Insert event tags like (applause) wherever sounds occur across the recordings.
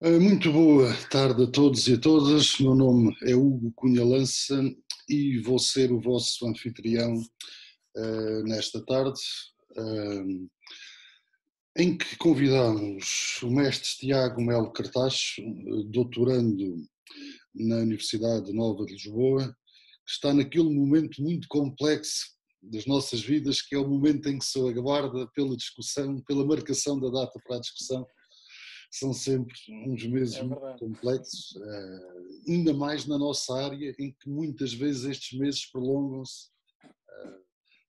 Eh, muito boa tarde a todos e a todas. Meu nome é Hugo Cunha Lança e vou ser o vosso anfitrião uh, nesta tarde, uh, em que convidamos o mestre Tiago Melo Cartaz, doutorando na Universidade Nova de Lisboa, que está naquele momento muito complexo das nossas vidas, que é o momento em que se aguarda pela discussão, pela marcação da data para a discussão são sempre uns meses é muito complexos, uh, ainda mais na nossa área, em que muitas vezes estes meses prolongam-se. Uh,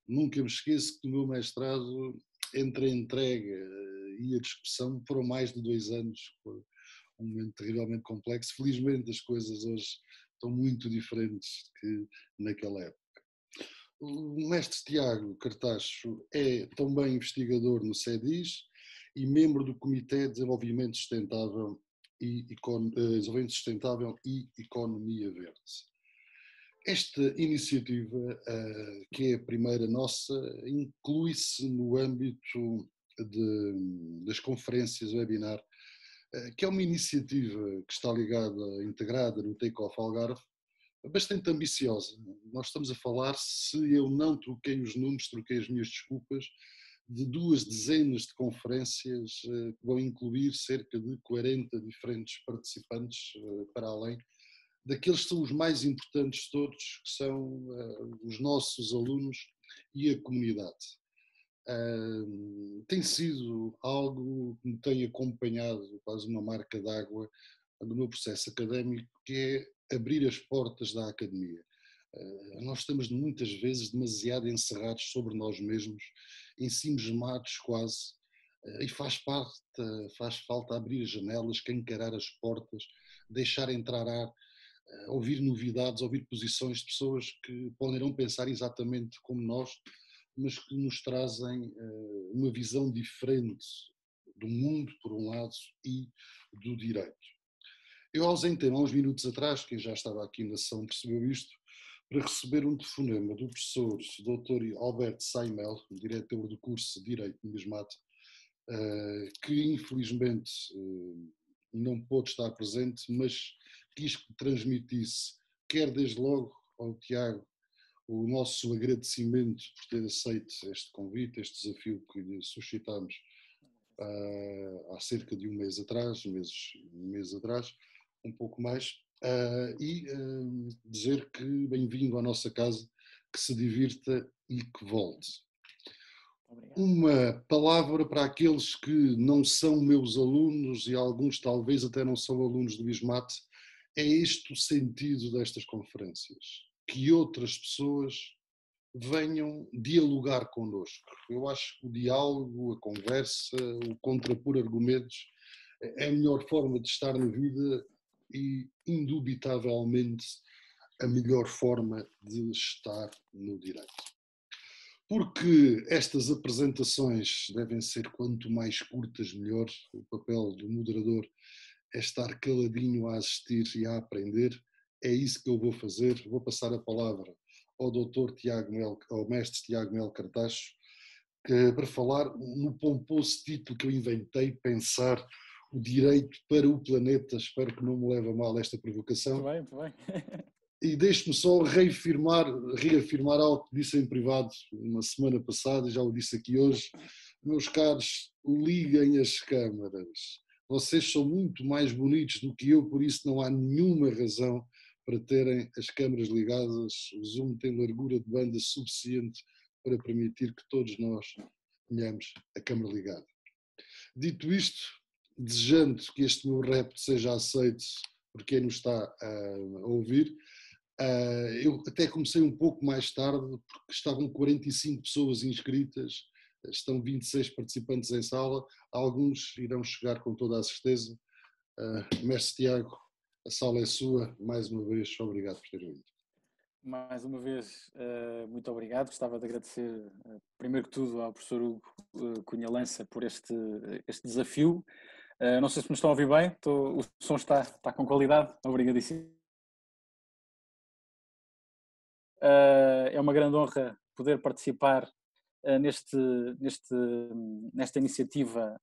nunca me esqueço que no meu mestrado, entre a entrega eh, e a discussão, foram mais de dois anos, foi um momento terrivelmente complexo. Felizmente as coisas hoje estão muito diferentes que naquela época. O mestre Tiago Cartacho é também investigador no CEDIS, e membro do Comitê de Desenvolvimento Sustentável e, eh, Desenvolvimento Sustentável e Economia Verde. Esta iniciativa, eh, que é a primeira nossa, inclui-se no âmbito de, das conferências webinar, eh, que é uma iniciativa que está ligada, integrada no Takeoff Algarve, bastante ambiciosa. Nós estamos a falar, se eu não troquei os números, troquei as minhas desculpas, de duas dezenas de conferências eh, que vão incluir cerca de 40 diferentes participantes eh, para além daqueles que são os mais importantes de todos, que são eh, os nossos alunos e a comunidade. tem sido algo que me tem acompanhado, quase uma marca d'água, no meu processo académico, que é abrir as portas da academia. Eh, nós estamos muitas vezes demasiado encerrados sobre nós mesmos, ensimismados quase, eh, e faz, parte, faz falta abrir as janelas, cancarar as portas, deixar entrar ar, eh, ouvir novidades, ouvir posições de pessoas que podem não pensar exatamente como nós, mas que nos trazem uma visão diferente do mundo, por um lado, e do direito. Eu ausentei-me há uns minutos atrás, quem já estava aqui na sessão percebeu isto, para receber um telefonema do professor Dr. Alberto Saimel, diretor do curso de Direito Numismático, eh, que infelizmente eh, não pôde estar presente, mas quis que transmitisse, quer desde logo ao Tiago, o nosso agradecimento por ter aceito este convite, este desafio que lhe suscitámos eh, há cerca de um mês atrás, um mês, um mês atrás, um pouco mais, Uh, e uh, dizer que bem-vindo à nossa casa, que se divirta e que volte. Obrigado. Uma palavra para aqueles que não são meus alunos e alguns talvez até não são alunos do Bismate, é este o sentido destas conferências, que outras pessoas venham dialogar connosco. Eu acho que o diálogo, a conversa, o contrapor argumentos é a melhor forma de estar na vida e, indubitavelmente, a melhor forma de estar no direito. Porque estas apresentações devem ser quanto mais curtas, melhor. O papel do moderador é estar caladinho a assistir e a aprender. É isso que eu vou fazer. Vou passar a palavra ao doutor Tiago Mel, ao mestre Tiago Mel Cartacho, para falar no pomposo título que eu inventei, pensar o direito para o planeta, espero que não me leve a mal esta provocação. Muito bem, muito bem. (laughs) e deixe-me só reafirmar, reafirmar algo que disse em privado uma semana passada, e já o disse aqui hoje. Meus caros, liguem as câmaras. Vocês são muito mais bonitos do que eu, por isso não há nenhuma razão para terem as câmaras ligadas. O Zoom tem largura de banda suficiente para permitir que todos nós tenhamos a câmara ligada. Dito isto, desejando que este meu rap seja aceito por quem nos está ah, a, ouvir, ah, eu até comecei um pouco mais tarde, porque estavam 45 pessoas inscritas, estão 26 participantes em sala, alguns irão chegar com toda a certeza. Ah, mestre Tiago, a sala é sua, mais uma vez, obrigado por ter vindo. Mais uma vez, muito obrigado. Gostava de agradecer, primeiro que tudo, ao professor Hugo Cunha Lança por este, este desafio. Uh, não sei se me estão a ouvir bem, tô, o som está, está com qualidade, obrigadíssimo. Uh, é uma grande honra poder participar uh, neste, neste, nesta iniciativa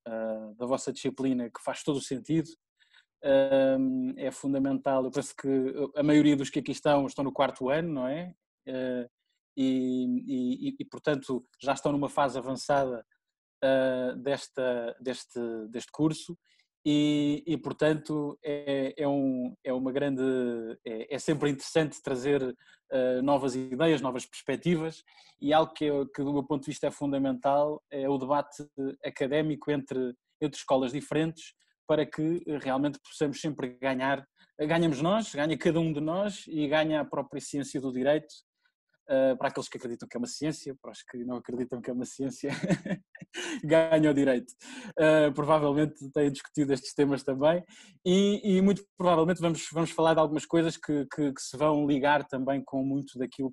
da vossa disciplina que faz todo o sentido. é fundamental, eu penso que a maioria dos que aqui estão estão no quarto ano, não é? E, e, e, portanto, já estão numa fase avançada uh, desta, deste, deste curso e, e portanto, é, é, um, é uma grande. É, é sempre interessante trazer uh, novas ideias, novas perspectivas e algo que, que, do meu ponto de vista, é fundamental é o debate académico entre, entre escolas diferentes para que realmente possamos sempre ganhar. Ganhamos nós, ganha cada um de nós e ganha a própria ciência do direito, ah, para aqueles que acreditam que é uma ciência, para os que não acreditam que é uma ciência, (laughs) (laughs) ganha o direito. Uh, provavelmente têm discutido estes temas também e, e, muito provavelmente vamos, vamos falar de algumas coisas que, que, que se vão ligar também com muito daquilo é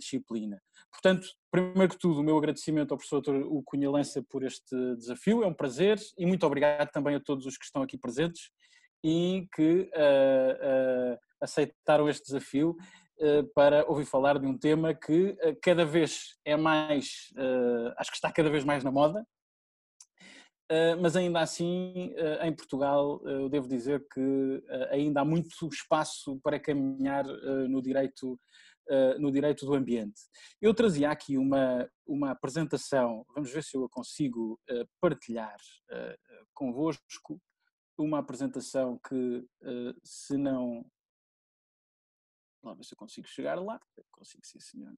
disciplina. Portanto, primeiro que tudo, o meu agradecimento ao professor o Cunha Lança por este desafio, é um prazer e muito obrigado também a todos os que estão aqui presentes e que uh, uh, aceitaram este desafio eh, para ouvir falar de um tema que eh, cada vez é mais, eh, acho que está cada vez mais na moda, mas ainda assim em Portugal eu devo dizer que ainda há muito espaço para caminhar no direito no direito do ambiente. Eu trazia aqui uma, uma apresentação, vamos ver se eu a consigo partilhar convosco, uma apresentação que, se não Vamos ver se eu consigo chegar lá. consigo, sim, senhor.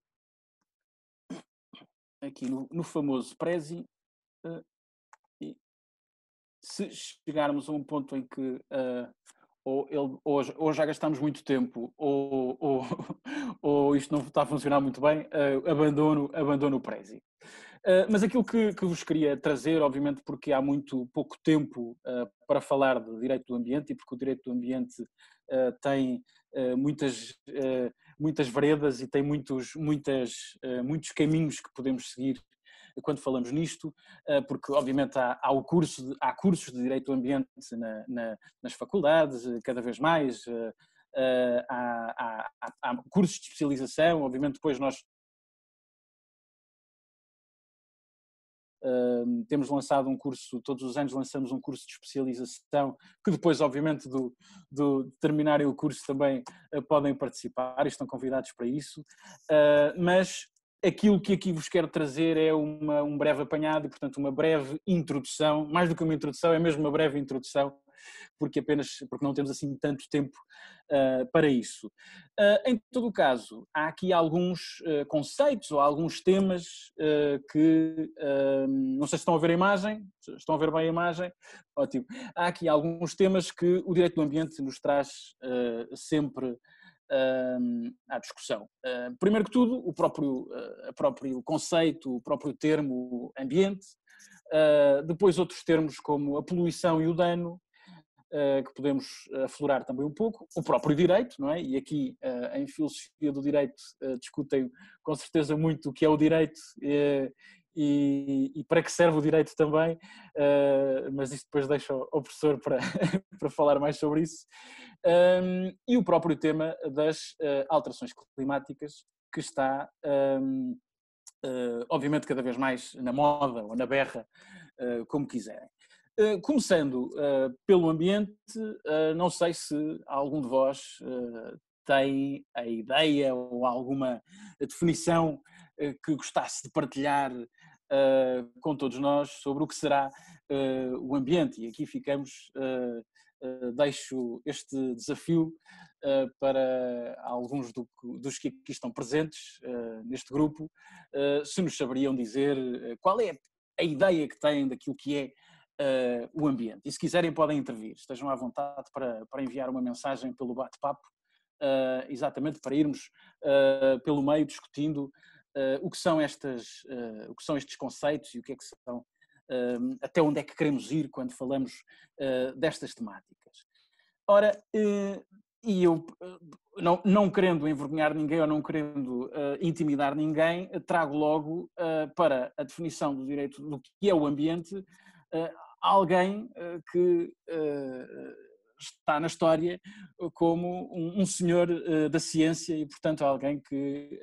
Aqui no, no famoso Prezi. Uh, e se chegarmos a um ponto em que uh, ou, ele, ou, ou, já gastamos muito tempo ou, ou, (laughs) ou, isto não está a funcionar muito bem, uh, abandono, abandono o Prezi. Uh, mas aquilo que, que, vos queria trazer, obviamente, porque há muito pouco tempo uh, para falar de direito do ambiente e porque o direito do ambiente tem eh, muitas, eh, muitas veredas e tem muitos, muitas, eh, muitos caminhos que podemos seguir quando falamos nisto, porque obviamente há, há, o curso de, há cursos de Direito do Ambiente na, na, nas faculdades, cada vez mais, há, há, há, cursos de especialização, obviamente depois nós temos lançado um curso, todos os anos lançamos um curso de especialização, que depois, obviamente, do, do de terminarem o curso também uh, podem participar, estão convidados para isso. Uh, mas aquilo que aqui vos quero trazer é uma, um breve apanhado, portanto, uma breve introdução, mais do que uma introdução, é mesmo uma breve introdução porque apenas porque não temos assim tanto tempo uh, para isso. Uh, em todo o caso, há aqui alguns uh, conceitos ou alguns temas que não sei se estão a ver a imagem, estão a ver bem a imagem, ótimo. Há aqui alguns temas que o direito do ambiente nos traz sempre à discussão. primeiro que tudo, o próprio, o próprio conceito, o próprio termo ambiente, depois outros termos como a poluição e o dano, eh, que podemos aflorar também um pouco, o próprio direito, não é? E aqui eh, em filosofia do direito eh, discutem com certeza muito o que é o direito e, e, para que serve o direito também, mas isso depois deixa o professor para, (laughs) para falar mais sobre isso, ehm, e o próprio tema das alterações climáticas, que está, ehm, obviamente, cada vez mais na moda ou na berra, como quiserem. Eh, começando eh, pelo ambiente, eh, não sei se algum de vós tem a ideia ou alguma definição que gostasse de partilhar com todos nós sobre o que será o ambiente. E aqui ficamos, deixo este desafio para alguns dos que aqui estão presentes neste grupo, se nos saberiam dizer qual é a ideia que têm daquilo que é uh, o ambiente. E se quiserem podem intervir, estejam à vontade para, para enviar uma mensagem pelo bate-papo, uh, exatamente para irmos uh, pelo meio discutindo eh, o, que são estas, o que são estes conceitos e o que é que são, até onde é que queremos ir quando falamos destas temáticas. Ora, e eu, não, não querendo envergonhar ninguém ou não querendo uh, intimidar ninguém, trago logo uh, para a definição do direito do que é o ambiente alguém eh, que eh, está na história como um, senhor eh, da ciência e, portanto, alguém que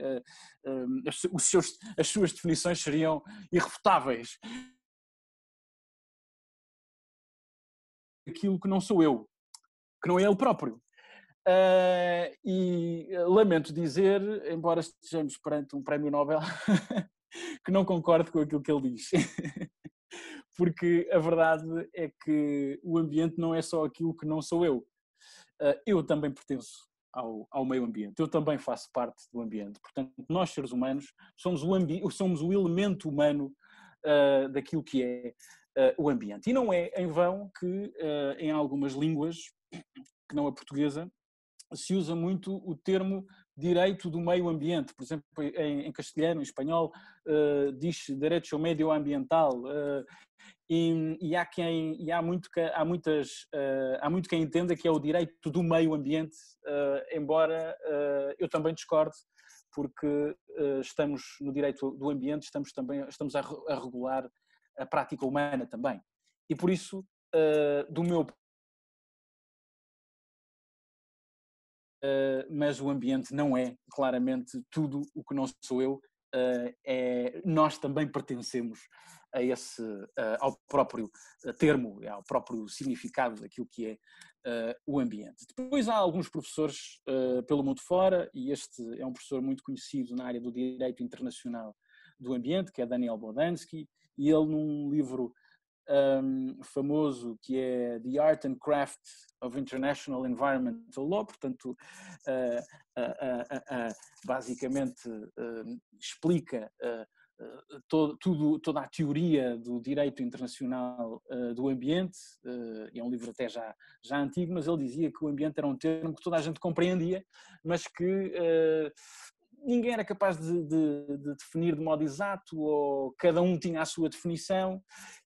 os seus, as suas definições seriam irrefutáveis. Aquilo que não sou eu, que não é ele próprio. Uh, e lamento dizer, embora estejamos perante um prémio Nobel, (laughs) que não concordo com aquilo que ele diz. (laughs) porque a verdade é que o ambiente não é só aquilo que não sou eu. Ah, eu também pertenço ao, ao meio ambiente, eu também faço parte do ambiente. Portanto, nós seres humanos somos o, ambi somos o elemento humano uh, daquilo que é uh, o ambiente. E não é em vão que uh, em algumas línguas, que não a portuguesa, se usa muito o termo direito do meio ambiente, por exemplo, em, em castelhano, em espanhol, uh, diz direito ao meio ambiental. Uh, e, e, há quem e há muito há muitas uh, há muito quem entenda que é o direito do meio ambiente, embora eu também discorde porque estamos no direito do ambiente, estamos também estamos a, regular a prática humana também. E por isso, do meu Ah, mas o ambiente não é claramente tudo o que não sou eu. Ah, é, nós também pertencemos a esse, ah, ao próprio termo, ao próprio significado daquilo que é o ambiente. Depois há alguns professores pelo mundo fora, e este é um professor muito conhecido na área do direito internacional do ambiente, que é Daniel Bodansky, e ele num livro um, famoso que é The Art and Craft of International Environmental Law, portanto, uh, uh, uh, basicamente explica todo, tudo, toda a teoria do direito internacional do ambiente, é um livro até já, já antigo, mas ele dizia que o ambiente era um termo que toda a gente compreendia, mas que ninguém era capaz de, de, de, definir de modo exato, ou cada um tinha a sua definição,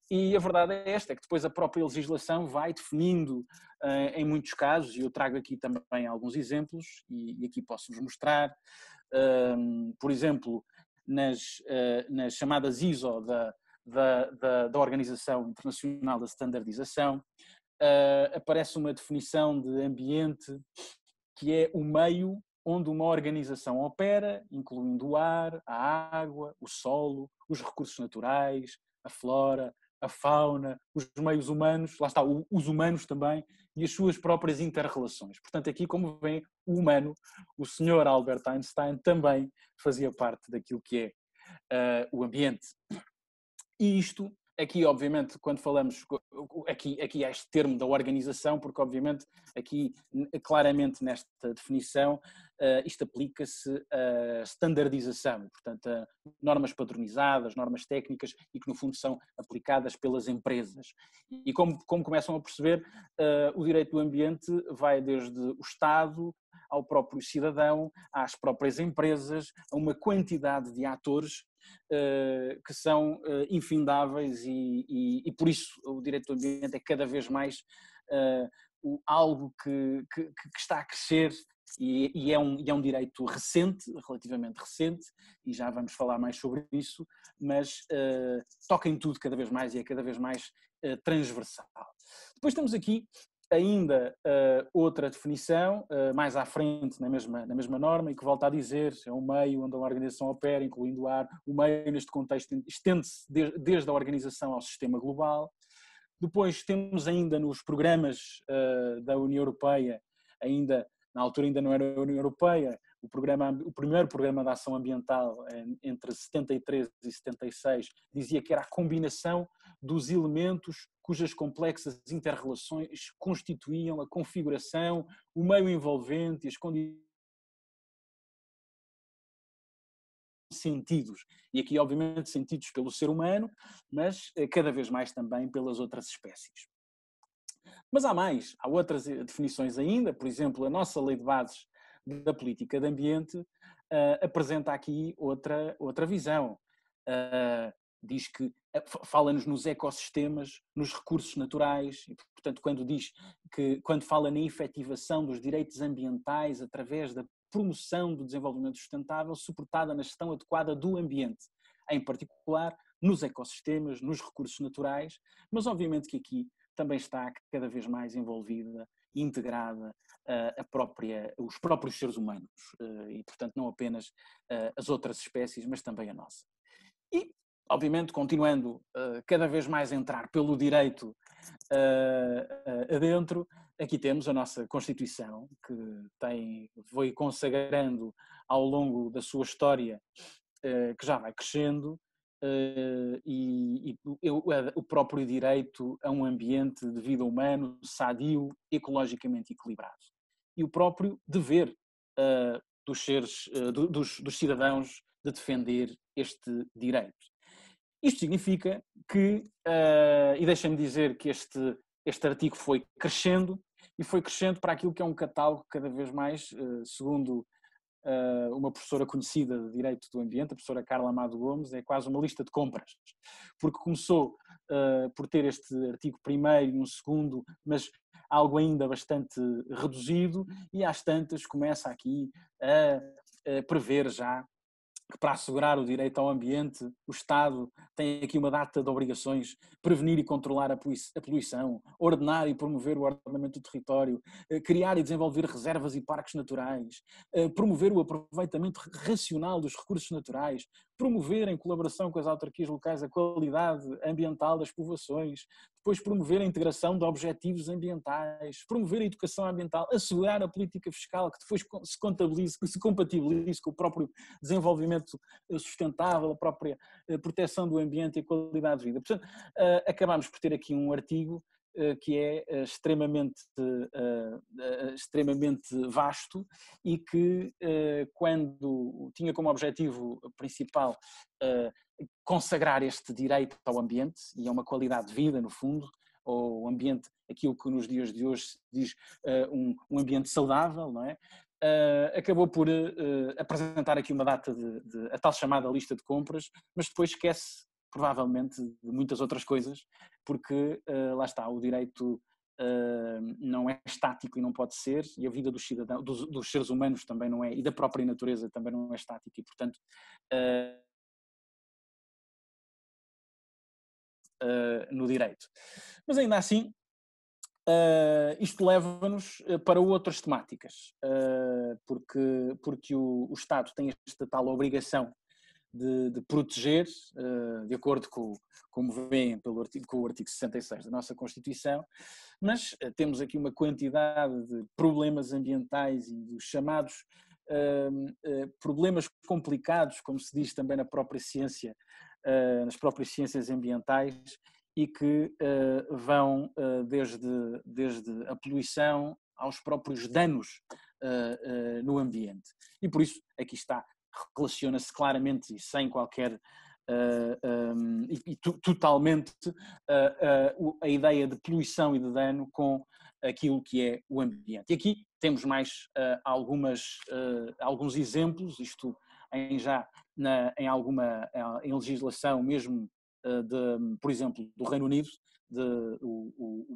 e a verdade é esta, é que depois a própria legislação vai definindo uh, em muitos casos, e eu trago aqui também alguns exemplos, e, e aqui posso-vos mostrar, uh, por exemplo, nas, uh, nas chamadas ISO da, da, da, da, Organização Internacional da Standardização, eh, aparece uma definição de ambiente que é o meio onde uma organização opera, incluindo o ar, a água, o solo, os recursos naturais, a flora, a fauna, os meios humanos, lá está, os humanos também, e as suas próprias interrelações. Portanto, aqui, como vem o humano, o senhor Albert Einstein também fazia parte daquilo que é uh, o ambiente. E isto aqui, obviamente, quando falamos, aqui, aqui há este termo da organização, porque, obviamente, aqui, claramente nesta definição, eh, isto aplica-se à standardização, portanto, a normas padronizadas, normas técnicas e que, no fundo, são aplicadas pelas empresas. E como, como começam a perceber, eh, o direito do ambiente vai desde o Estado, ao próprio cidadão, às próprias empresas, a uma quantidade de atores uh, que são uh, infindáveis e, e, e, por isso o direito do ambiente é cada vez mais uh, o, algo que, que, que, está a crescer e, e, é um, e é um direito recente, relativamente recente, e já vamos falar mais sobre isso, mas uh, toca em tudo cada vez mais e é cada vez mais transversal. Depois temos aqui ainda uh, outra definição, uh, mais à frente, na mesma, na mesma norma, e que volta a dizer, é um meio onde a organização opera, incluindo o ar, o meio neste contexto estende-se de, desde a organização ao sistema global. Depois temos ainda nos programas uh, da União Europeia, ainda na altura ainda não era a União Europeia, o, programa, o primeiro programa de ação ambiental entre 73 e 76 dizia que era a combinação dos elementos cujas complexas interrelações constituíam a configuração, o meio envolvente e as condições sentidos, e aqui obviamente sentidos pelo ser humano, mas eh, cada vez mais também pelas outras espécies. Mas há mais, há outras eh, definições ainda, por exemplo, a nossa lei de bases da política de ambiente uh, apresenta aqui outra, outra visão. Uh, diz que eh, fala-nos nos ecossistemas, nos recursos naturais, e, portanto, quando diz que, quando fala na efetivação dos direitos ambientais através da promoção do desenvolvimento sustentável suportada na gestão adequada do ambiente, em particular nos ecossistemas, nos recursos naturais, mas obviamente que aqui também está cada vez mais envolvida integrada uh, a própria, os próprios seres humanos uh, e, portanto, não apenas uh, as outras espécies, mas também a nossa. E obviamente continuando uh, cada vez mais a entrar pelo direito uh, uh, adentro, aqui temos a nossa Constituição, que tem, foi consagrando ao longo da sua história, que já vai crescendo, e, e eu, o próprio direito a um ambiente de vida humano sadio, ecologicamente equilibrado. E o próprio dever dos seres, do, dos, dos cidadãos de defender este direito. Isto significa que, uh, e deixem-me dizer que este, este artigo foi crescendo e foi crescendo para aquilo que é um catálogo cada vez mais, uh, segundo uh, uma professora conhecida de Direito do Ambiente, a professora Carla Amado Gomes, é quase uma lista de compras, porque começou por ter este artigo primeiro e um segundo, mas algo ainda bastante reduzido, e às tantas começa aqui a prever já que para assegurar o direito ao ambiente, o Estado tem aqui uma data de obrigações, prevenir e controlar a poluição, ordenar e promover o ordenamento do território, eh, criar e desenvolver reservas e parques naturais, eh, promover o aproveitamento racional dos recursos naturais, promover em colaboração com as autarquias locais a qualidade ambiental das povoações, depois promover a integração de objetivos ambientais, promover a educação ambiental, assegurar a política fiscal que depois se contabilize, que se compatibilize com o próprio desenvolvimento eh, sustentável, a própria eh, proteção do ambiente e a qualidade de vida. Portanto, eh, acabamos por ter aqui um artigo eh, que é eh, extremamente, eh, extremamente vasto e que, quando tinha como objetivo principal consagrar este direito ao ambiente, e a uma qualidade de vida, no fundo, ou ambiente, aquilo que nos dias de hoje se diz um, ambiente saudável, não é? acabou por apresentar aqui uma data de, de a tal chamada lista de compras, mas depois esquece provavelmente de muitas outras coisas porque eh, lá está, o direito eh, não é estático e não pode ser, e a vida dos, cidadãos, dos, dos seres humanos também não é, e da própria natureza também não é estática, e portanto. Eh, no direito. Mas ainda assim, Uh, isto leva-nos para outras temáticas, uh, porque, porque o, o, Estado tem esta tal obrigação de, de proteger, eh, de acordo com, como vem pelo artigo, com o artigo 66 da nossa Constituição, mas eh, temos aqui uma quantidade de problemas ambientais e dos chamados ehm, eh, problemas complicados, como se diz também na própria ciência, nas próprias ciências ambientais, e que vão desde, desde a poluição aos próprios danos no ambiente. E por isso aqui está relaciona-se claramente e sem qualquer Uh, eh, um, ehm, e, e totalmente uh, uh, a ideia de poluição e de dano com aquilo que é o ambiente. E aqui temos mais algumas, alguns exemplos, isto em já na, em alguma em legislação mesmo, de, por exemplo, do Reino Unido, de, o, o,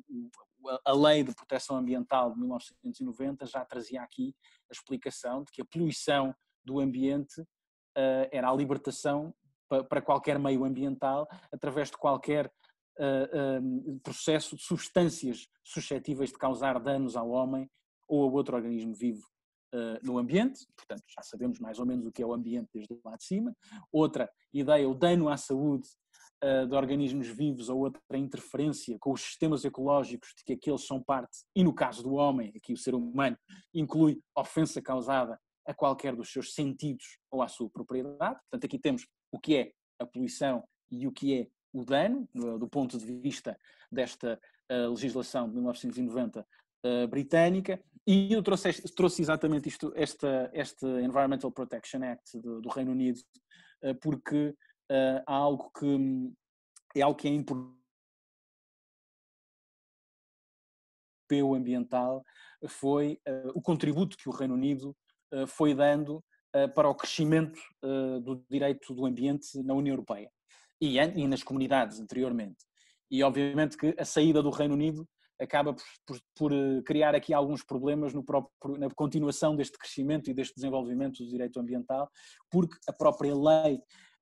a Lei de Proteção Ambiental de 1990 já trazia aqui a explicação de que a poluição do ambiente uh, era a libertação para, qualquer meio ambiental, através de qualquer uh, eh, um, ehm, processo de substâncias suscetíveis de causar danos ao homem ou a outro organismo vivo eh, no ambiente, portanto já sabemos mais ou menos o que é o ambiente desde lá de cima. Outra ideia, o dano à saúde de organismos vivos ou outra interferência com os sistemas ecológicos de que aqueles são parte, e no caso do homem, aqui o ser humano, inclui ofensa causada a qualquer dos seus sentidos ou à sua propriedade. Portanto, aqui temos o que é a poluição e o que é o dano, do ponto de vista desta uh, legislação de 1990 uh, eh, britânica, e eu trouxe, trouxe exatamente isto, esta, este Environmental Protection Act do, do Reino Unido, uh, porque há algo que é algo que é importante ambiental foi o contributo que o Reino Unido eh, foi dando eh, para o crescimento eh, do direito do ambiente na União Europeia e, nas comunidades anteriormente. E obviamente que a saída do Reino Unido acaba por, por, criar aqui alguns problemas no próprio, na continuação deste crescimento e deste desenvolvimento do direito ambiental, porque a própria lei,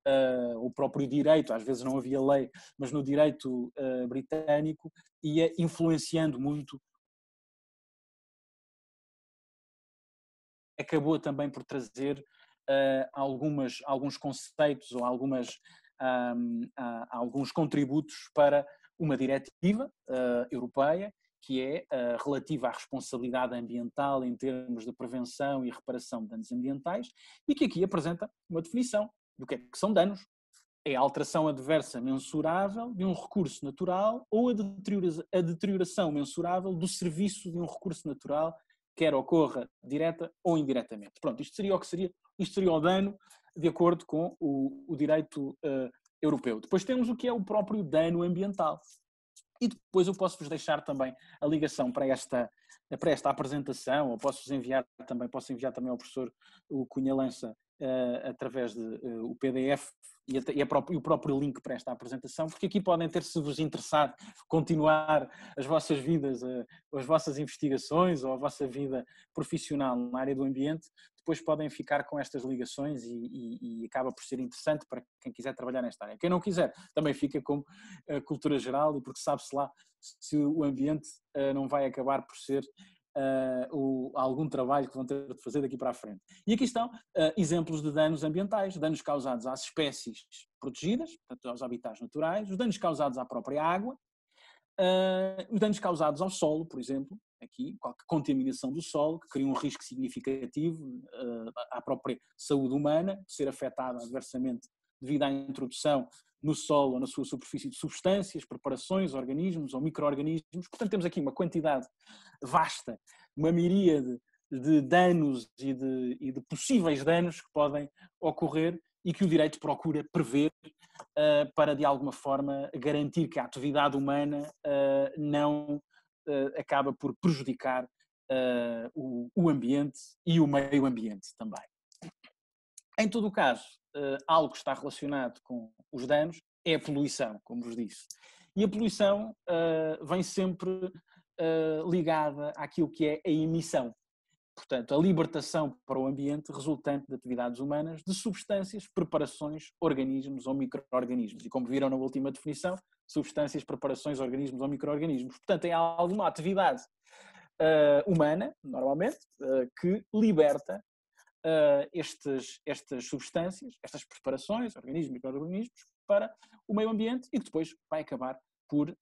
uh, o próprio direito, às vezes não havia lei, mas no direito uh, britânico, ia influenciando muito acabou também por trazer uh, algumas, alguns conceitos ou algumas, um, uh, ah, alguns contributos para uma diretiva uh, europeia que é relativa à responsabilidade ambiental em termos de prevenção e reparação de danos ambientais e que aqui apresenta uma definição do que é que são danos. É a alteração adversa mensurável de um recurso natural ou a deterioração mensurável do serviço de um recurso natural quer ocorra direta ou indiretamente. Pronto, isto seria o que seria, isto seria o dano de acordo com o, o direito uh, europeu. Depois temos o que é o próprio dano ambiental. E depois eu posso vos deixar também a ligação para esta, para esta apresentação, ou posso enviar também, posso enviar também ao professor o Cunha Lança uh, através do eh, uh, PDF e, e, a próprio, e, o próprio link para esta apresentação, porque aqui podem ter, se vos interessar, continuar as vossas vidas, uh, as vossas investigações ou a vossa vida profissional na área do ambiente, depois podem ficar com estas ligações e, e, e, acaba por ser interessante para quem quiser trabalhar nesta área. Quem não quiser também fica como cultura geral e porque sabe-se lá se o ambiente não vai acabar por ser uh, o, algum trabalho que vão ter de fazer daqui para a frente. E aqui estão uh, exemplos de danos ambientais, danos causados às espécies protegidas, portanto aos habitats naturais, os danos causados à própria água, uh, os danos causados ao solo, por exemplo, aqui, qualquer contaminação do solo, que cria um risco significativo à própria saúde humana, de ser afetada adversamente devido à introdução no solo ou na sua superfície de substâncias, preparações, organismos ou micro-organismos. Portanto, temos aqui uma quantidade vasta, uma miríade de danos e de, e de, possíveis danos que podem ocorrer e que o direito procura prever uh, para, de alguma forma, garantir que a atividade humana uh, não uh, acaba por prejudicar o, o, ambiente e o meio ambiente também. Em todo o caso, algo que está relacionado com os danos é a poluição, como vos disse. E a poluição vem sempre eh, ligada àquilo que é a emissão. Portanto, a libertação para o ambiente resultante de atividades humanas de substâncias, preparações, organismos ou microorganismos. E como viram na última definição, substâncias, preparações, organismos ou microorganismos. Portanto, é alguma atividade uh, humana, normalmente, uh, que liberta uh, estes, estas substâncias, estas preparações, organismos, microorganismos, para o meio ambiente e que depois vai acabar por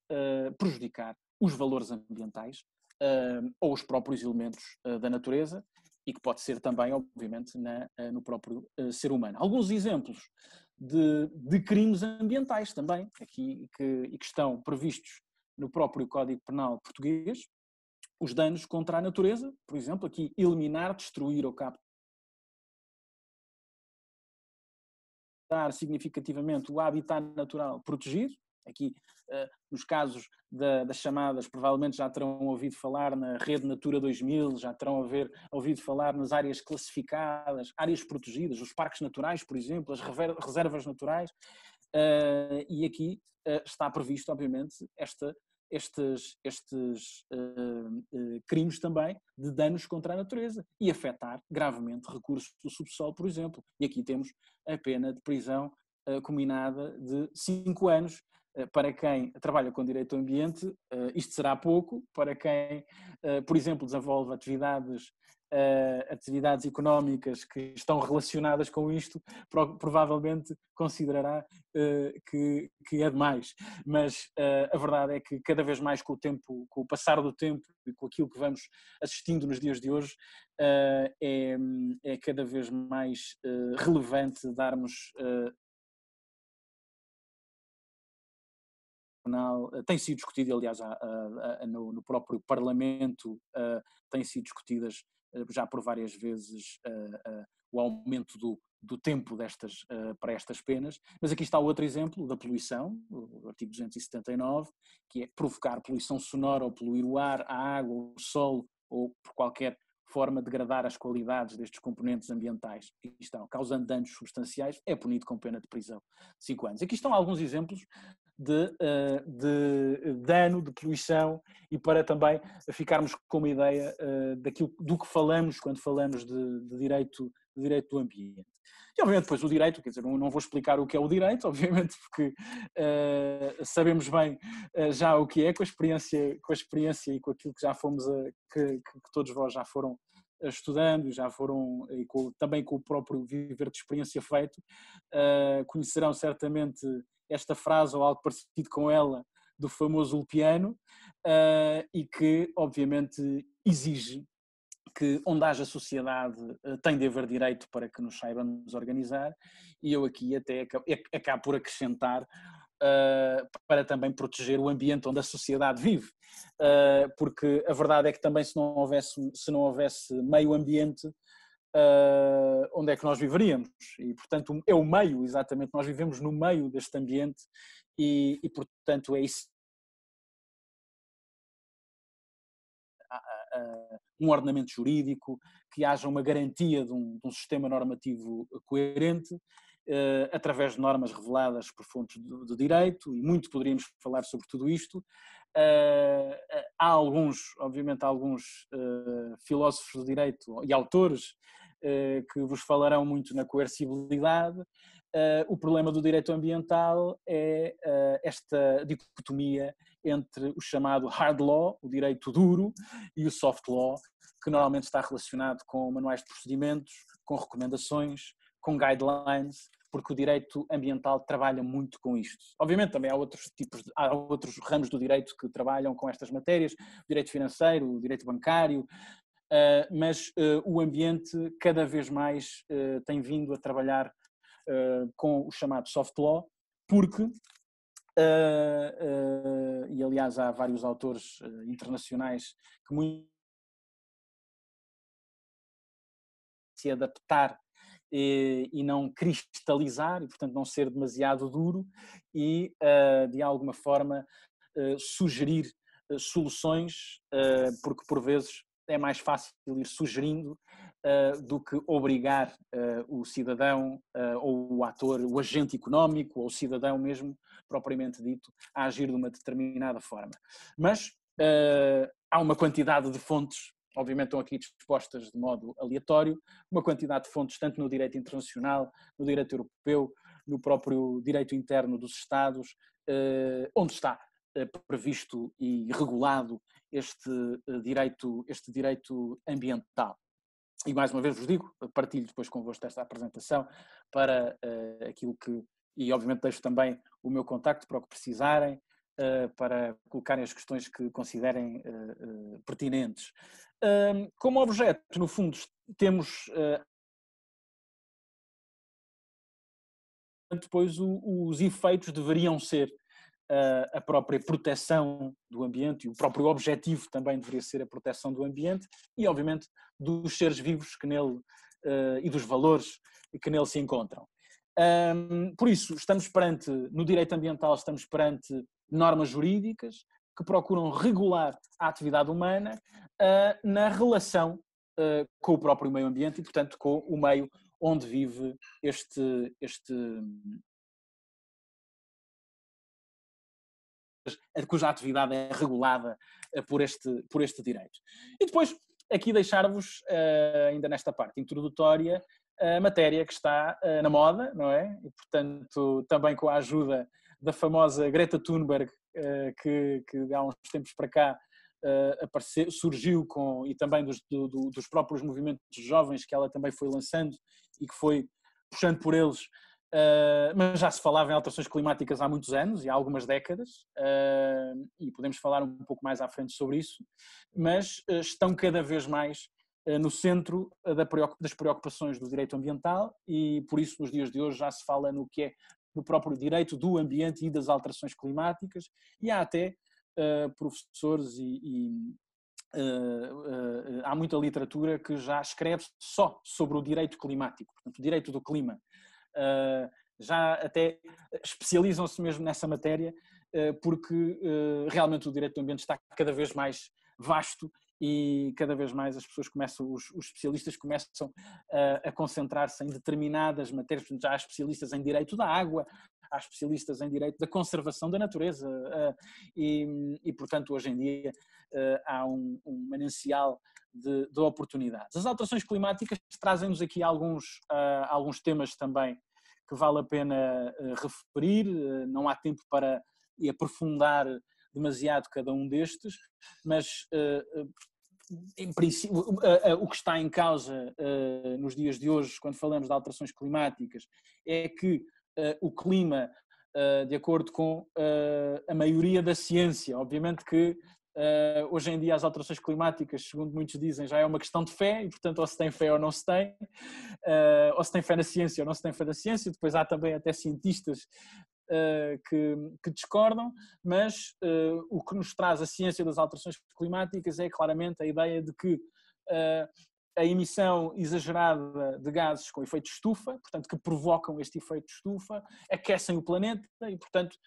prejudicar os valores ambientais uh, ou os próprios elementos uh, da natureza e que pode ser também, obviamente, na, ah, no próprio ah, ser humano. Alguns exemplos de, de crimes ambientais também, aqui que, que estão previstos no próprio Código Penal português, os danos contra a natureza, por exemplo, aqui eliminar, destruir ou captar significativamente o habitat natural protegido, Aqui, eh, nos casos da, das chamadas, provavelmente já terão ouvido falar na rede Natura 2000, já terão haver, ouvido falar nas áreas classificadas, áreas protegidas, os parques naturais, por exemplo, as reservas naturais. Eh, e aqui eh, está previsto, obviamente, esta estes, estes uh, uh, crimes também de danos contra a natureza e afetar gravemente recursos do subsolo, por exemplo. E aqui temos a pena de prisão uh, combinada de 5 anos eh, para quem trabalha com direito ao ambiente, eh, isto será pouco. Para quem, eh, por exemplo, desenvolve atividades, atividades económicas que estão relacionadas com isto, provavelmente considerará que, que é demais. Mas a verdade é que cada vez mais com o tempo, com o passar do tempo e com aquilo que vamos assistindo nos dias de hoje, é, é cada vez mais relevante darmos Eh, tem sido discutido aliás, no, no, próprio Parlamento, eh, tem sido discutidas eh, já por várias vezes o aumento do, do tempo destas, para estas penas. Mas aqui está outro exemplo da poluição, o artigo 279, que é provocar poluição sonora ou poluir o ar, a água, o solo ou por qualquer forma degradar as qualidades destes componentes ambientais que estão causando danos substanciais, é punido com pena de prisão de 5 anos. Aqui estão alguns exemplos de, eh, de dano, de poluição e para também ficarmos com uma ideia eh, daquilo, do que falamos quando falamos de, de direito, de direito do ambiente. E obviamente depois o direito, quer dizer, não, vou explicar o que é o direito, (laughs) obviamente, porque uh, sabemos bem uh, já o que é, com a experiência, com a experiência e com aquilo que já fomos a, que, que, todos vós já foram estudando, já foram com, também com o próprio viver de experiência feito, uh, conhecerão certamente esta frase ou algo parecido com ela do famoso Ulpiano uh, e que obviamente exige que onde haja sociedade ah, tem de haver direito para que nos saibamos organizar e eu aqui até acabo, acabo é, é por acrescentar uh, para também proteger o ambiente onde a sociedade vive. Uh, porque a verdade é que também se não houvesse, se não houvesse meio ambiente, Uh, onde é que nós viveríamos. E, portanto, é o meio, exatamente. Nós vivemos no meio deste ambiente e, e portanto, é isso. Um ordenamento jurídico, que haja uma garantia de um, de um sistema normativo coerente eh, através de normas reveladas por fontes de, direito, e muito poderíamos falar sobre tudo isto. Eh, eh, há alguns, obviamente, há alguns filósofos do direito e autores que vos falarão muito na coercibilidade. o problema do direito ambiental é esta dicotomia entre o chamado hard law, o direito duro, e o soft law, que normalmente está relacionado com manuais de procedimentos, com recomendações, com guidelines porque o direito ambiental trabalha muito com isto. Obviamente também há outros tipos, de, há outros ramos do direito que trabalham com estas matérias, o direito financeiro, o direito bancário, eh, mas eh, o ambiente cada vez mais eh, tem vindo a trabalhar com o chamado soft law, porque e aliás há vários autores internacionais que muito se adaptar e, eh, e não cristalizar, e portanto não ser demasiado duro e, uh, de alguma forma, uh, sugerir soluções, porque por vezes é mais fácil ir sugerindo uh, do que obrigar uh, o cidadão uh, ou o ator, o agente económico ou o cidadão mesmo, propriamente dito, a agir de uma determinada forma. Mas há uma quantidade de fontes obviamente estão aqui dispostas de modo aleatório, uma quantidade de fontes, tanto no direito internacional, no direito europeu, no próprio direito interno dos Estados, eh, onde está eh, previsto e regulado este eh, direito, este direito ambiental. E mais uma vez vos digo, partilho depois convosco esta apresentação para aquilo que, e obviamente deixo também o meu contacto para o que precisarem, eh, para colocarem as questões que considerem eh, eh, pertinentes. como objeto, no fundo, temos depois os efeitos deveriam ser a própria proteção do ambiente e o próprio objetivo também deveria ser a proteção do ambiente e, obviamente, dos seres vivos que nele e dos valores que nele se encontram. por isso, estamos perante, no direito ambiental, estamos perante normas jurídicas que procuram regular a atividade humana uh, na relação uh, com o próprio meio ambiente e, portanto, com o meio onde vive este, este cuja atividade é regulada ah, por este, por este direito. E depois, aqui deixar-vos, ainda nesta parte introdutória, a matéria que está na moda, não é? E, portanto, também com a ajuda da famosa Greta Thunberg, eh, que, que há uns tempos para cá Uh, apareceu, surgiu com, e também dos, do, do, dos, próprios movimentos jovens que ela também foi lançando e que foi puxando por eles. Uh, mas já se falava em alterações climáticas há muitos anos e há algumas décadas, uh, e podemos falar um pouco mais à frente sobre isso, mas estão cada vez mais no centro da preocup, das preocupações do direito ambiental e por isso nos dias de hoje já se fala no que é do próprio direito do ambiente e das alterações climáticas, e há até uh, professores e, e uh, uh, há muita literatura que já escreve só sobre o direito climático, portanto, o direito do clima. já até especializam-se mesmo nessa matéria, porque realmente o direito do ambiente está cada vez mais vasto e cada vez mais as pessoas começam, os, os especialistas começam a, ah, a concentrar-se em determinadas matérias, portanto, já há especialistas em direito da água, há especialistas em direito da conservação da natureza ah, e, e portanto, hoje em dia ah, há um, um manancial de, de, oportunidades. As alterações climáticas trazem-nos aqui alguns, alguns temas também que vale a pena referir, não há tempo para aprofundar demasiado cada um destes, mas eh, eh, em princípio, o que está em causa eh, nos dias de hoje, quando falamos de alterações climáticas, é que o clima, de acordo com a maioria da ciência, obviamente que hoje em dia as alterações climáticas, segundo muitos dizem, já é uma questão de fé, e portanto ou se tem fé ou não se tem, ou se tem fé na ciência ou não se tem fé na ciência, depois há também até cientistas eh, que, que, discordam, mas eh, o que nos traz a ciência das alterações climáticas é claramente a ideia de que eh, a emissão exagerada de gases com efeito estufa, portanto, que provocam este efeito estufa, aquecem o planeta e, portanto,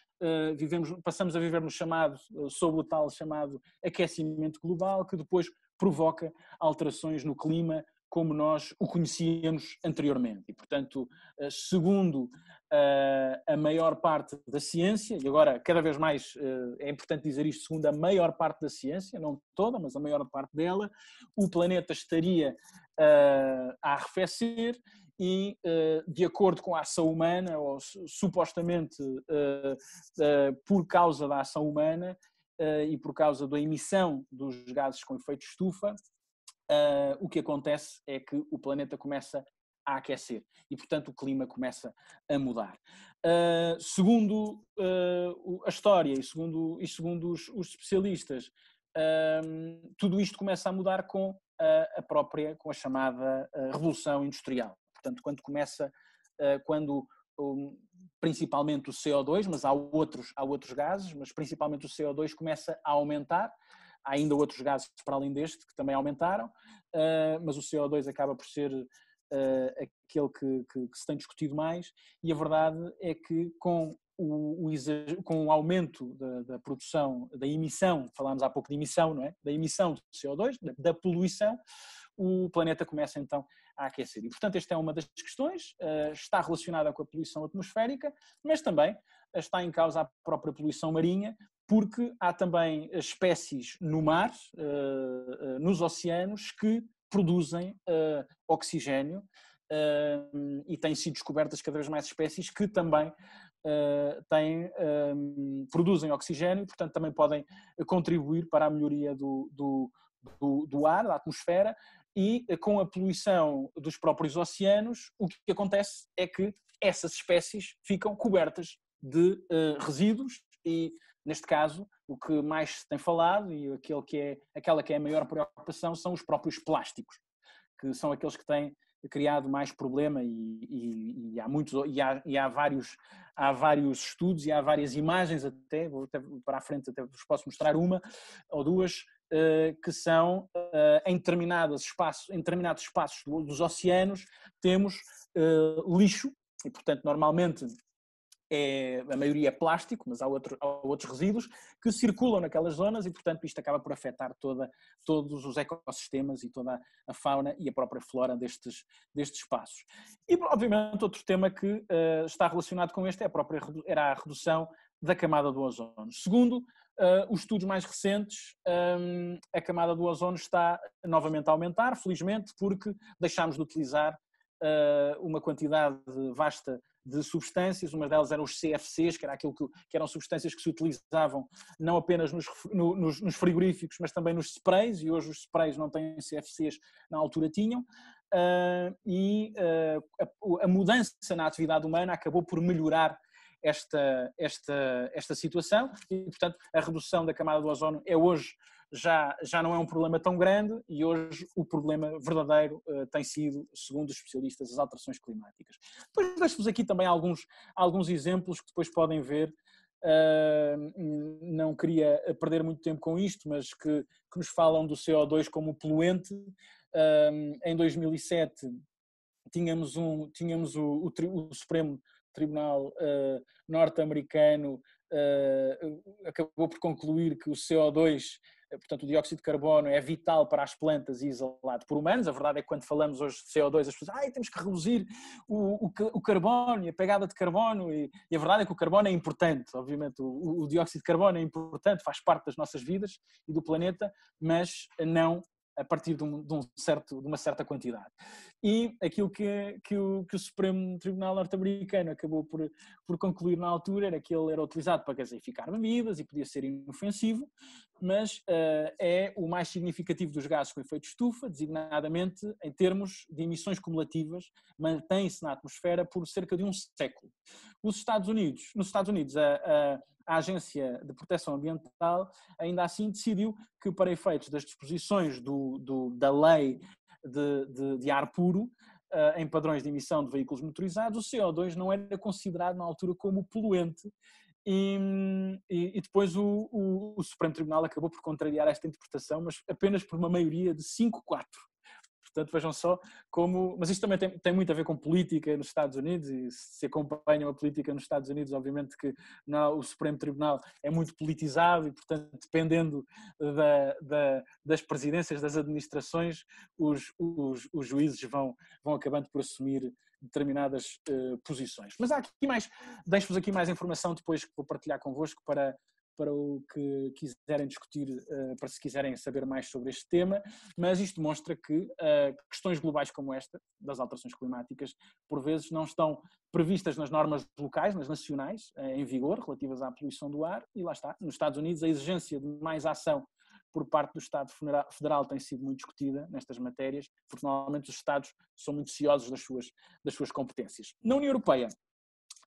vivemos, passamos a viver no chamado, sob o tal chamado aquecimento global, que depois provoca alterações no clima, como nós o conhecíamos anteriormente. E, portanto, eh, segundo eh, a maior parte da ciência, e agora cada vez mais eh, é importante dizer isto, segundo a maior parte da ciência, não toda, mas a maior parte dela, o planeta estaria a arrefecer e, de acordo com a ação humana, ou supostamente por causa da ação humana, e por causa da emissão dos gases com efeito estufa, uh, o que acontece é que o planeta começa a aquecer e, portanto, o clima começa a mudar. Uh, segundo uh, a história e segundo, e segundo os, os especialistas, uh, tudo isto começa a mudar com a própria, com a chamada Revolução Industrial. Portanto, quando começa, quando um, principalmente o CO2, mas há outros, há outros gases, mas principalmente o CO2 começa a aumentar, Há ainda outros gases para além deste que também aumentaram, ah, mas o CO2 acaba por ser ah, aquele que, que, que se tem discutido mais, e a verdade é que com o, o, com o aumento da, da, produção, da emissão, falámos há pouco de emissão, não é? Da emissão de CO2, da, da, poluição, o planeta começa então a aquecer. E, portanto, esta é uma das questões, uh, está relacionada com a poluição atmosférica, mas também está em causa a própria poluição marinha, porque há também espécies no mar, eh, eh, nos oceanos, que produzem eh, oxigênio e têm sido descobertas cada vez mais espécies que também têm, produzem oxigênio, portanto também podem contribuir para a melhoria do, do, do, do ar, da atmosfera, e com a poluição dos próprios oceanos, o que acontece é que essas espécies ficam cobertas de resíduos e Neste caso, o que mais se tem falado e aquele que é, aquela que é a maior preocupação são os próprios plásticos, que são aqueles que têm criado mais problema e, e, e há muitos e há, e há, vários há vários estudos e há várias imagens até vou até para a frente até vos posso mostrar uma ou duas eh, que são eh, em determinados espaços em determinados espaços dos oceanos temos eh, lixo e portanto normalmente é, a maioria é plástico, mas há, outro, há, outros resíduos que circulam naquelas zonas e, portanto, isto acaba por afetar toda, todos os ecossistemas e toda a fauna e a própria flora destes, destes espaços. E, obviamente, outro tema que uh, está relacionado com este é a própria, era a redução da camada do ozono. Segundo uh, os estudos mais recentes, um, ehm, a camada do ozono está novamente a aumentar, felizmente, porque deixámos de utilizar eh, uma quantidade vasta de substâncias, uma delas eram os CFCs, que, era aquilo que, que eram substâncias que se utilizavam não apenas nos, no, nos, nos, frigoríficos, mas também nos sprays, e hoje os sprays não têm CFCs, na altura tinham, uh, e uh, a, a, mudança na atividade humana acabou por melhorar esta, esta, esta situação, e portanto a redução da camada do ozono é hoje já, já não é um problema tão grande e hoje o problema verdadeiro uh, tem sido, segundo os especialistas, as alterações climáticas. Depois deixo-vos aqui também alguns, alguns exemplos que depois podem ver. Uh, não queria eh, perder muito tempo com isto, mas que, que nos falam do CO2 como poluente. Uh, em 2007 tínhamos, um, tínhamos o, o, o Supremo Tribunal norte-americano acabou por concluir que o CO2 portanto, o dióxido de carbono é vital para as plantas e isolado por humanos. A verdade é que quando falamos hoje de CO2, as pessoas dizem ah, temos que reduzir o, o, o carbono e a pegada de carbono. E, e, a verdade é que o carbono é importante, obviamente. O, o, dióxido de carbono é importante, faz parte das nossas vidas e do planeta, mas não a partir de, um, de, um certo, de uma certa quantidade. E aquilo que, que, o, que o Supremo Tribunal norte-americano acabou por, por concluir na altura era que ele era utilizado para gaseificar bebidas e podia ser inofensivo, mas uh, é o mais significativo dos gases com efeito de estufa, designadamente em termos de emissões cumulativas, mantém-se na atmosfera por cerca de um século. Os Estados Unidos, nos Estados Unidos, a, a, a Agência de Proteção Ambiental ainda assim decidiu que para efeitos das disposições do, do, da lei de, de, de ar puro, eh, em padrões de emissão de veículos motorizados, o CO2 não era considerado na altura como poluente e, e, depois o, o, o, Supremo Tribunal acabou por contrariar esta interpretação, mas apenas por uma maioria de 5-4. Portanto, vejam só como. Mas isto também tem, tem, muito a ver com política nos Estados Unidos, e se acompanham a política nos Estados Unidos, obviamente que não, o Supremo Tribunal é muito politizado e, portanto, dependendo da, da, das presidências, das administrações, os, os, os juízes vão, vão acabando por assumir determinadas uh, posições. Mas há aqui mais, deixo-vos aqui mais informação depois que vou partilhar convosco para, para o que quiserem discutir, uh, para se quiserem saber mais sobre este tema, mas isto mostra eh, que questões globais como esta, das alterações climáticas, por vezes não estão previstas nas normas locais, nas nacionais, em vigor, relativas à poluição do ar, e lá está, nos Estados Unidos a exigência de mais ação por parte do Estado Federal tem sido muito discutida nestas matérias, porque normalmente os Estados são muito ciosos das suas, das suas competências. Na União Europeia,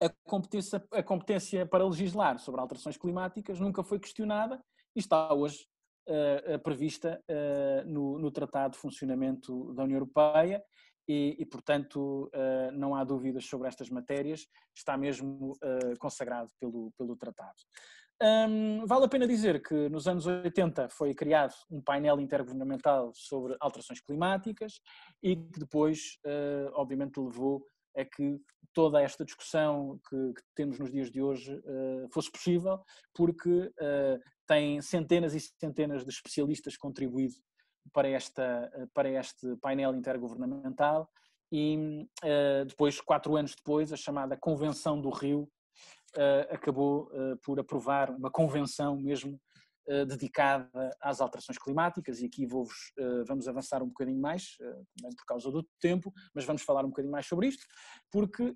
a competência, a competência para legislar sobre alterações climáticas nunca foi questionada e está hoje uh, prevista uh, no, no, Tratado de Funcionamento da União Europeia. E, e portanto, não há dúvidas sobre estas matérias, está mesmo consagrado pelo, pelo tratado. Um, vale a pena dizer que nos anos 80 foi criado um painel intergovernamental sobre alterações climáticas e que depois, uh, obviamente, levou a que toda esta discussão que, que temos nos dias de hoje uh, fosse possível, porque uh, tem centenas e centenas de especialistas contribuído para, esta, para este painel intergovernamental e depois, quatro anos depois, a chamada Convenção do Rio eh, acabou eh, por aprovar uma convenção mesmo eh, dedicada às alterações climáticas e aqui vou-vos, vamos avançar um bocadinho mais, também por causa do tempo, mas vamos falar um bocadinho mais sobre isto, porque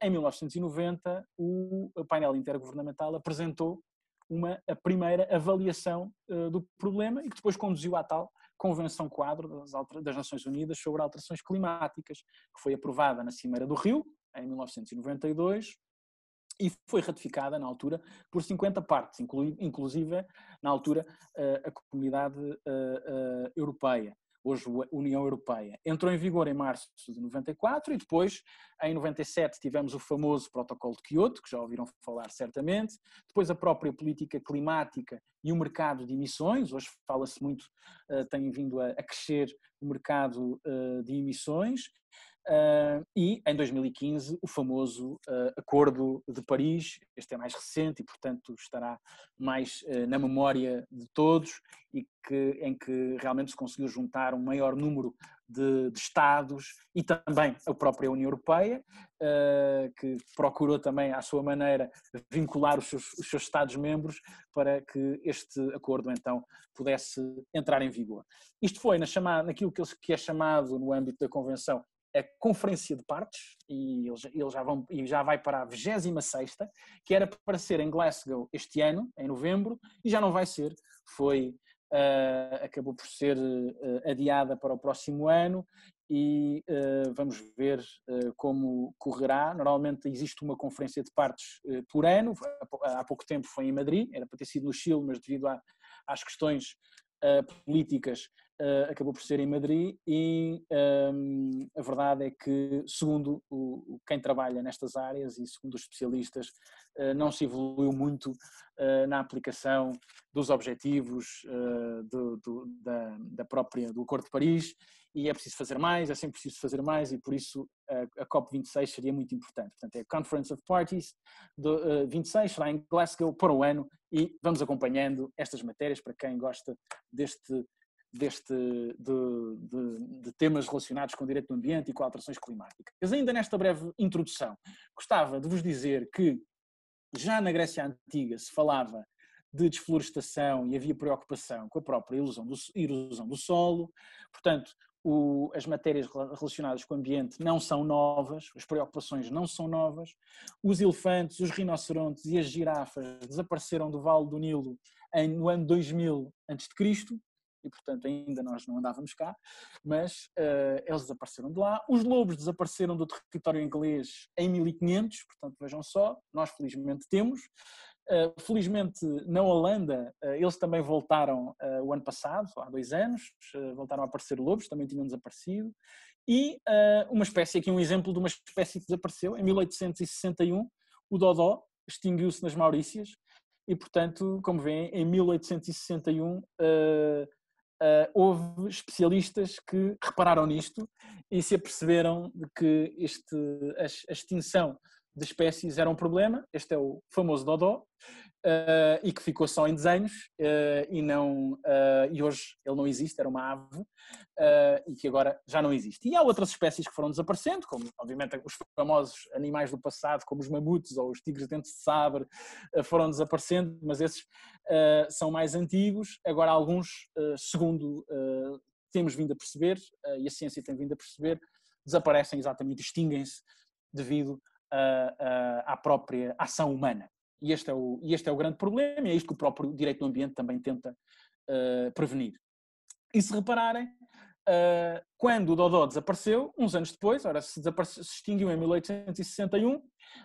em 1990 o painel intergovernamental apresentou uma a primeira avaliação do problema e que depois conduziu à tal Convenção Quadro das, das Nações Unidas sobre Alterações Climáticas, que foi aprovada na Cimeira do Rio, em 1992, e foi ratificada na altura por 50 partes, inclusive na altura eh, a comunidade eh, eh, europeia, hoje a União Europeia. Entrou em vigor em março de 94 e depois em 97 tivemos o famoso Protocolo de Quioto, que já ouviram falar certamente, depois a própria política climática e o mercado de emissões, hoje fala-se muito, tem vindo a, crescer o mercado de emissões, Uh, e em 2015 o famoso uh, Acordo de Paris, este é mais recente e portanto estará mais uh, na memória de todos e que, em que realmente se conseguiu juntar um maior número de, de Estados e também a própria União Europeia, que procurou também à sua maneira vincular os seus, seus Estados-membros para que este acordo então pudesse entrar em vigor. Isto foi na chamada, naquilo que é chamado no âmbito da Convenção a é conferência de partes, e eles, já, vão, e já vai para a 26 que era para ser em Glasgow este ano, em novembro, e já não vai ser, foi, uh, acabou por ser uh, adiada para o próximo ano, e uh, vamos ver como correrá. Normalmente existe uma conferência de partes por ano, há pouco tempo foi em Madrid, era para ter sido no Chile, mas devido a, às questões políticas uh, acabou por ser em Madrid e um, ehm, a verdade é que, segundo o, quem trabalha nestas áreas e segundo os especialistas, uh, não se evoluiu muito uh, na aplicação dos objetivos do, do, da, da, própria, do Acordo de Paris e é preciso fazer mais, é sempre preciso fazer mais e por isso a, a COP26 seria muito importante. Portanto, é a Conference of Parties do, 26, será em Glasgow para o ano e vamos acompanhando estas matérias para quem gosta deste deste, de, de, de, temas relacionados com o direito do ambiente e com alterações climáticas. Mas ainda nesta breve introdução, gostava de vos dizer que já na Grécia Antiga se falava de desflorestação e havia preocupação com a própria erosão do, erosão do solo, portanto, o, as matérias relacionadas com o ambiente não são novas, as preocupações não são novas. Os elefantes, os rinocerontes e as girafas desapareceram do Vale do Nilo em, no ano 2000 a.C e portanto ainda nós não andávamos cá, mas uh, eles desapareceram de lá. Os lobos desapareceram do território inglês em 1500, portanto vejam só, nós felizmente temos. Uh, felizmente na Holanda uh, eles também voltaram o ano passado, há dois anos, voltaram a aparecer lobos, também tinham desaparecido. E uma espécie, aqui um exemplo de uma espécie que desapareceu, em 1861, o Dodó extinguiu-se nas Maurícias, e, portanto, como vêem, em 1861 uh, Uh, houve especialistas que repararam nisto e se aperceberam de que este, a, a extinção de espécies era um problema, este é o famoso Dodó, uh, eh, e que ficou só em desenhos uh, e, não, uh, e hoje ele não existe, era uma ave, e que agora já não existe. E há outras espécies que foram desaparecendo, como obviamente os famosos animais do passado, como os mamutes ou os tigres de dentes de sabre, foram desaparecendo, mas esses são mais antigos. Agora alguns, segundo temos vindo a perceber, e a ciência tem vindo a perceber, desaparecem exatamente, extinguem-se devido à própria ação humana. E este, é o, e este é o grande problema, e é isto que o próprio direito do ambiente também tenta uh, prevenir. E se repararem, uh, quando o Dodó desapareceu, uns anos depois, ora, se, se extinguiu em 1861,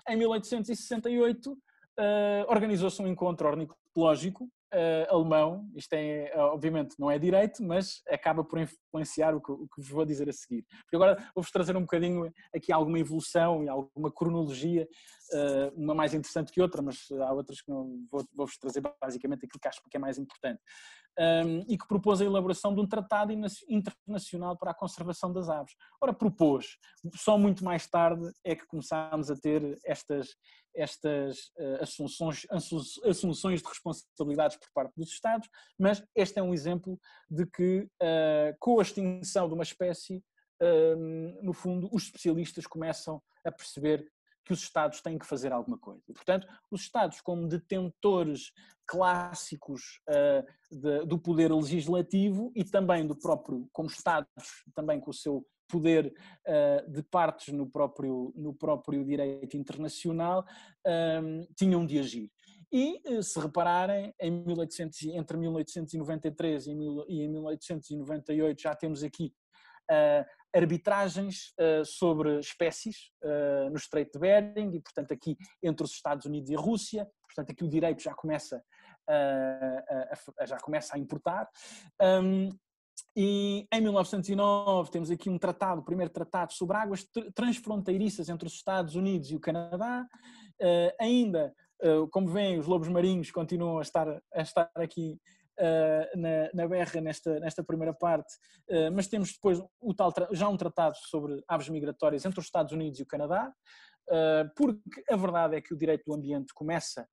em 1868 uh, eh, organizou-se um encontro ornitológico uh, alemão, isto é, eh, obviamente não é direito, mas acaba por influenciar o que, o que vos vou dizer a seguir. Porque agora vou-vos trazer um bocadinho aqui alguma evolução e alguma cronologia eh, uma mais interessante que outra, mas há outras que não vou-vos trazer basicamente aquilo que acho que é mais importante, ehm, e que propôs a elaboração de um tratado internacional para a conservação das aves. Ora, propôs, só muito mais tarde é que começámos a ter estas, estas eh, assunções, assunções de responsabilidades por parte dos Estados, mas este é um exemplo de que, eh, com a extinção de uma espécie, ehm, no fundo, os especialistas começam a perceber que os Estados têm que fazer alguma coisa. portanto, os Estados, como detentores clássicos uh, de, do poder legislativo e também do próprio, como Estados, também com o seu poder uh, de partes no próprio, no próprio direito internacional, um, ehm, tinham de agir. E, eh, se repararem, 1800, entre 1893 e 1898 já temos aqui arbitragens uh, sobre espécies uh, no Estreito de Bering e, portanto, aqui entre os Estados Unidos e a Rússia. Portanto, aqui o direito já começa, eh, a, a, já começa a importar. Um, e em 1909 temos aqui um tratado, o primeiro tratado sobre águas transfronteiriças entre os Estados Unidos e o Canadá. ainda, como veem, os lobos marinhos continuam a estar, a estar aqui uh, na, na berra nesta, nesta primeira parte, uh, mas temos depois o tal, já um tratado sobre aves migratórias entre os Estados Unidos e o Canadá, uh, porque a verdade é que o direito do ambiente começa,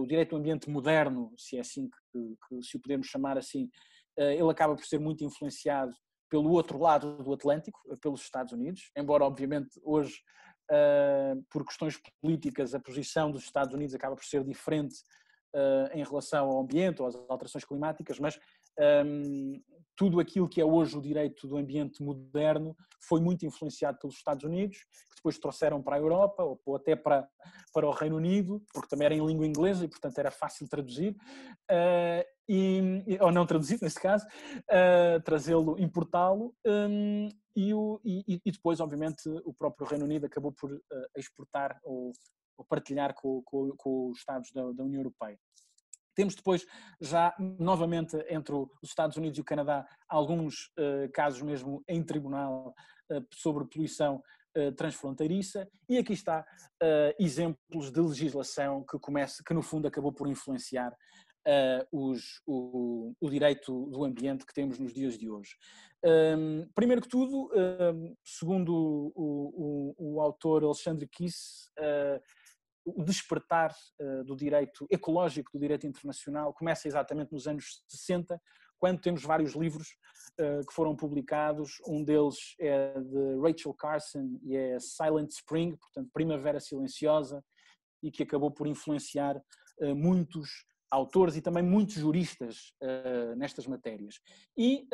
o direito do ambiente moderno, se é assim que, que se o podemos chamar assim, ele acaba por ser muito influenciado pelo outro lado do Atlântico, pelos Estados Unidos, embora obviamente hoje Uh, por questões políticas, a posição dos Estados Unidos acaba por ser diferente uh, em relação ao ambiente ou às alterações climáticas, mas um, ehm, tudo aquilo que é hoje o direito do ambiente moderno foi muito influenciado pelos Estados Unidos, que depois trouxeram para a Europa ou até para, para o Reino Unido, porque também era em língua inglesa e, portanto, era fácil traduzir, uh, e, ou não traduzir nesse caso, uh, trazê-lo, importá-lo, um, ehm, e, e, depois, obviamente, o próprio Reino Unido acabou por exportar ou ou partilhar com, com, com os Estados da, da União Europeia. Temos depois, já novamente entre os Estados Unidos e o Canadá, alguns eh, casos mesmo em tribunal eh, sobre poluição eh, transfronteiriça, e aqui está exemplos de legislação que começa, que no fundo acabou por influenciar os, o, o, direito do ambiente que temos nos dias de hoje. Um, ehm, primeiro que tudo, um, ehm, segundo o, o, o, autor Alexandre Kiss, uh, o despertar eh, do direito ecológico, do direito internacional, começa exatamente nos anos 60, quando temos vários livros eh, que foram publicados. Um deles é de Rachel Carson e é Silent Spring, portanto, Primavera Silenciosa, e que acabou por influenciar eh, muitos autores e também muitos juristas uh, nestas matérias. E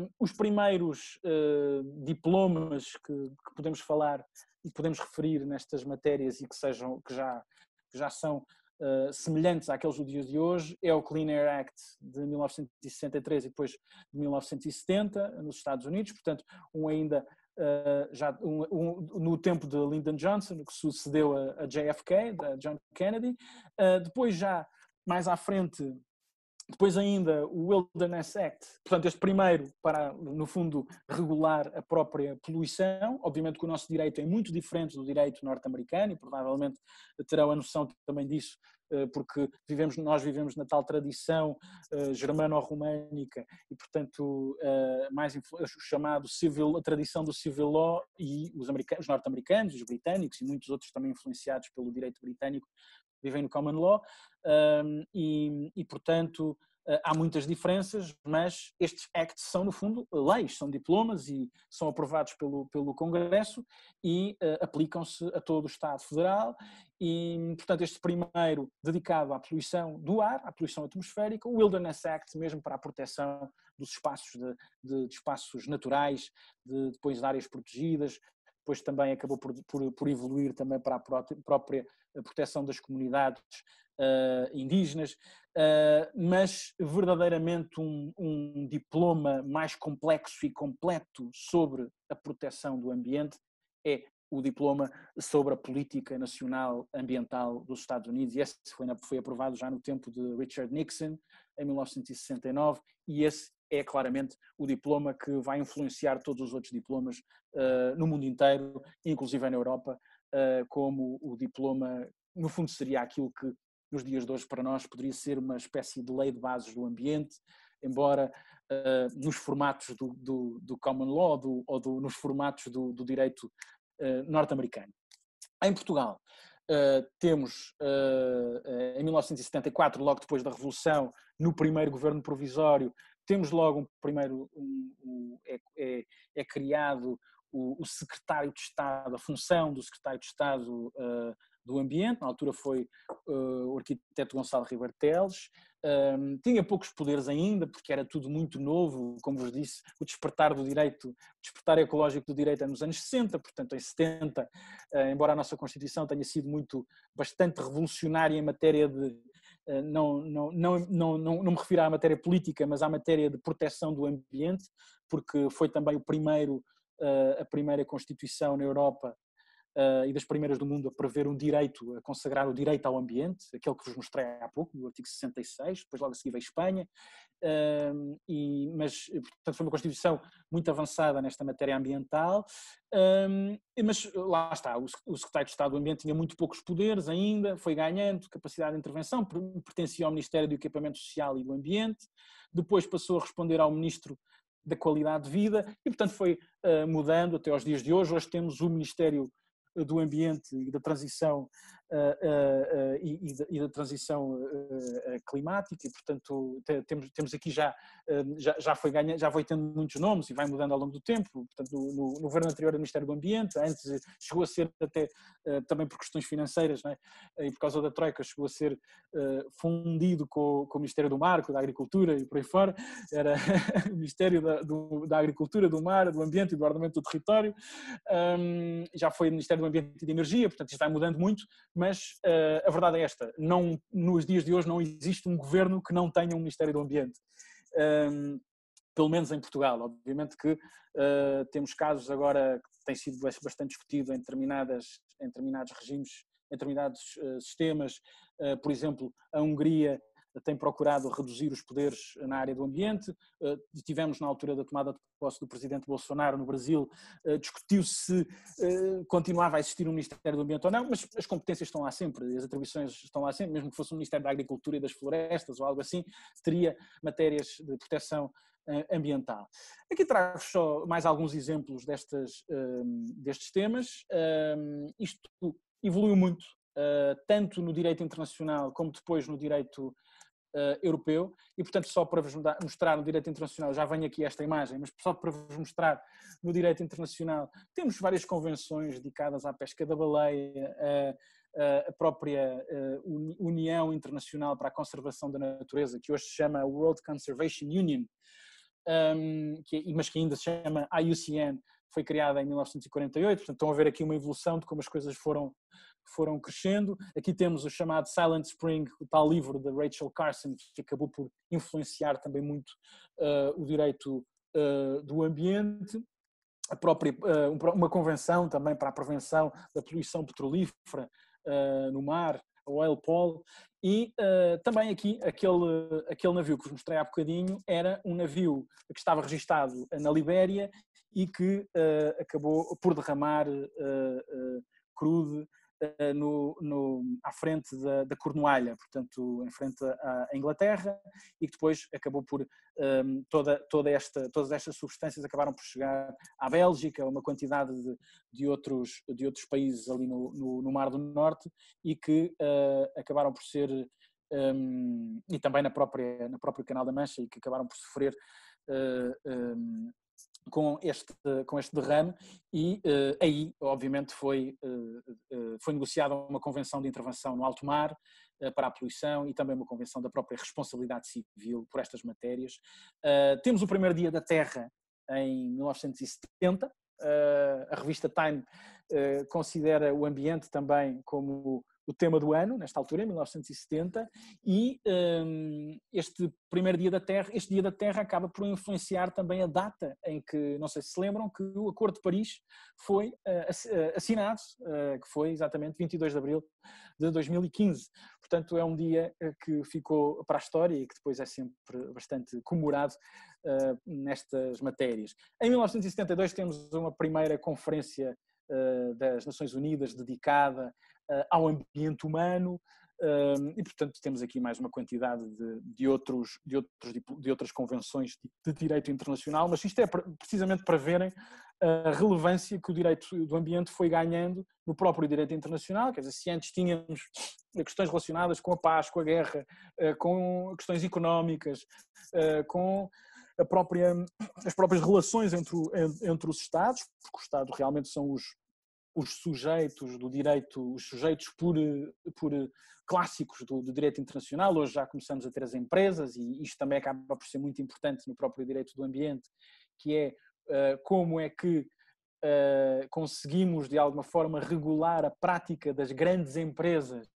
uh, os primeiros uh, diplomas que, que, podemos falar e podemos referir nestas matérias e que sejam que já que já são uh, semelhantes àqueles do dia de hoje é o Clean Air Act de 1963 e depois de 1970 nos Estados Unidos, portanto um ainda Uh, já um, um, no tempo de Lyndon Johnson, que sucedeu a, a JFK, da John Kennedy. Uh, depois, já mais à frente, depois ainda o Wilderness Act, portanto este primeiro para, no fundo, regular a própria poluição, obviamente que o nosso direito é muito diferente do direito norte-americano e provavelmente terão a noção também disso, eh, porque vivemos, nós vivemos na tal tradição eh, germano-românica e, portanto, eh, mais chamado civil, a tradição do civil law e os, os norte-americanos, os britânicos e muitos outros também influenciados pelo direito britânico vivem no common law e, e, portanto, ah, há muitas diferenças, mas estes acts são, no fundo, leis, são diplomas e são aprovados pelo, pelo Congresso e uh, aplicam-se a todo o Estado Federal. E, portanto, este primeiro dedicado à poluição do ar, à poluição atmosférica, o Wilderness Act, mesmo para a proteção dos espaços, de, de, de espaços naturais, de, depois de áreas protegidas, depois também acabou por, por, por evoluir também para a própria proteção das comunidades uh, indígenas, uh, mas verdadeiramente um, um diploma mais complexo e completo sobre a proteção do ambiente é o diploma sobre a política nacional ambiental dos Estados Unidos, e esse foi, foi, aprovado já no tempo de Richard Nixon, em 1969, e esse é claramente o diploma que vai influenciar todos os outros diplomas uh, no mundo inteiro, inclusive na Europa, uh, como o diploma, no fundo, seria aquilo que nos dias de hoje para nós poderia ser uma espécie de lei de bases do ambiente, embora uh, nos formatos do, do, do common law do, ou do, nos formatos do, do direito norte-americano. Em Portugal, Uh, temos uh, em 1974, logo depois da Revolução, no primeiro governo provisório, temos logo um primeiro, um, um, é, é, é, criado o, o, secretário de Estado, a função do secretário de Estado uh, do Ambiente, na altura foi uh, o arquiteto Gonçalo Ribeiro Teles, um, tinha poucos poderes ainda, porque era tudo muito novo, como vos disse, o despertar do direito, o despertar ecológico do direito é nos anos 60, portanto em 70, uh, ah, embora a nossa Constituição tenha sido muito, bastante revolucionária em matéria de eh, não, não, não, não, não, não me refiro à matéria política, mas à matéria de proteção do ambiente, porque foi também o primeiro, eh, a primeira Constituição na Europa uh, e das primeiras do mundo a prever um direito, a consagrar o direito ao ambiente, aquele que vos mostrei há pouco, no artigo 66, depois logo a seguir veio Espanha, uh, e, mas, portanto, foi uma Constituição muito avançada nesta matéria ambiental, ehm, mas lá está, o, o secretário de Estado do Ambiente tinha muito poucos poderes ainda, foi ganhando capacidade de intervenção, pertencia ao Ministério do Equipamento Social e do Ambiente, depois passou a responder ao Ministro da qualidade de vida e, portanto, foi uh, mudando até aos dias de hoje. Hoje temos o Ministério do ambiente e da transição eh, eh, eh, e, da, transição climática e portanto temos temos aqui já, já já foi ganha já foi tendo muitos nomes e vai mudando ao longo do tempo portanto no, no, governo anterior era o Ministério do Ambiente antes chegou a ser até também por questões financeiras né? e por causa da troika chegou a ser fundido com, com, o Ministério do Mar com da Agricultura e por aí fora era (laughs) o Ministério da, do, da Agricultura do Mar do Ambiente e do Ordenamento do Território um, já foi o Ministério do Ambiente e de Energia portanto isto vai mudando muito mas uh, a verdade é esta: não, nos dias de hoje não existe um governo que não tenha um Ministério do Ambiente. Um, ehm, pelo menos em Portugal. Obviamente que uh, temos casos agora que têm sido bastante discutido em, determinadas, em determinados regimes, em determinados uh, sistemas. por exemplo, a Hungria tem procurado reduzir os poderes na área do ambiente. tivemos, na altura da tomada de posse do presidente Bolsonaro no Brasil, eh, discutiu-se eh, continuava a existir um Ministério do Ambiente ou não, mas as competências estão lá sempre, as atribuições estão lá sempre, mesmo que fosse um Ministério da Agricultura e das Florestas ou algo assim, teria matérias de proteção eh, ambiental. Aqui trago só mais alguns exemplos destas, ehm, destes temas. Ehm, isto evoluiu muito, tanto no direito internacional como depois no direito uh, europeu e, portanto, só para vos mostrar no direito internacional, já venho aqui esta imagem, mas só para vos mostrar no direito internacional, temos várias convenções dedicadas à pesca da baleia, a própria eh, União Internacional para a Conservação da Natureza, que hoje se chama World Conservation Union, ehm, mas que ainda se chama IUCN, foi criada em 1948, portanto estão a ver aqui uma evolução de como as coisas foram foram crescendo. Aqui temos o chamado Silent Spring, o tal livro da Rachel Carson, que acabou por influenciar também muito uh, o direito uh, do ambiente. A própria, uh, uma convenção também para a prevenção da poluição petrolífera no mar, a Oil Pol, e também aqui aquele, aquele navio que vos mostrei há bocadinho era um navio que estava registado na Libéria e que acabou por derramar crude eh, no, no, à frente da, da, Cornualha, portanto, em frente à, Inglaterra, e que depois acabou por um, ehm, toda, toda esta, todas estas substâncias acabaram por chegar à Bélgica, uma quantidade de, de outros, de outros países ali no, no, no Mar do Norte, e que uh, acabaram por ser, um, ehm, e também na própria, na própria Canal da Mancha, e que acabaram por sofrer. Uh, eh, um, ehm, com este, com este derrame e eh, aí, obviamente, foi, eh, eh, foi negociada uma convenção de intervenção no alto mar para a poluição e também uma convenção da própria responsabilidade civil por estas matérias. temos o primeiro dia da Terra em 1970. a revista Time considera o ambiente também como o tema do ano, nesta altura, em 1970, e um, este primeiro dia da Terra, este dia da Terra acaba por influenciar também a data em que, não sei se se lembram, que o Acordo de Paris foi uh, assinado, uh, que foi exatamente 22 de Abril de 2015. Portanto, é um dia que ficou para a história e que depois é sempre bastante comemorado uh, nestas matérias. Em 1972 temos uma primeira conferência das Nações Unidas dedicada eh, ao ambiente humano, ehm, e portanto temos aqui mais uma quantidade de, de, outros, de, outros, de outras convenções de direito internacional, mas isto é precisamente para verem a relevância que o direito do ambiente foi ganhando no próprio direito internacional, quer dizer, se antes tínhamos questões relacionadas com a paz, com a guerra, eh, com questões económicas, eh, com própria, as próprias relações entre, entre os Estados, porque os Estados realmente são os, os sujeitos do direito, os sujeitos por, por clássicos do, do, direito internacional, hoje já começamos a ter as empresas, e isto também acaba por ser muito importante no próprio direito do ambiente, que é eh, como é que eh, conseguimos de alguma forma regular a prática das grandes empresas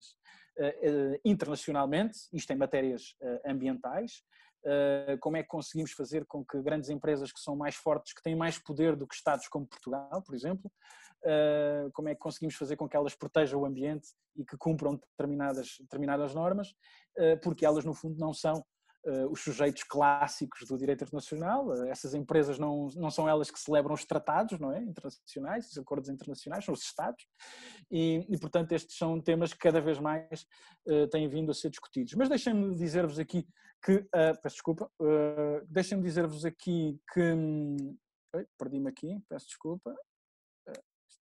eh, internacionalmente, isto em matérias ambientais, eh, como é que conseguimos fazer com que grandes empresas que são mais fortes, que têm mais poder do que Estados como Portugal, por exemplo, eh, como é que conseguimos fazer com que elas protejam o ambiente e que cumpram determinadas, determinadas normas, eh, porque elas, no fundo, não são eh, os sujeitos clássicos do direito internacional. Eh, essas empresas não, não são elas que celebram os tratados não é? internacionais, os acordos internacionais, são os Estados. E, e portanto, estes são temas que cada vez mais uh, têm vindo a ser discutidos. Mas deixem-me dizer-vos aqui que. Uh, peço desculpa. Uh, deixem-me dizer-vos aqui que. Um, Perdi-me aqui, peço desculpa.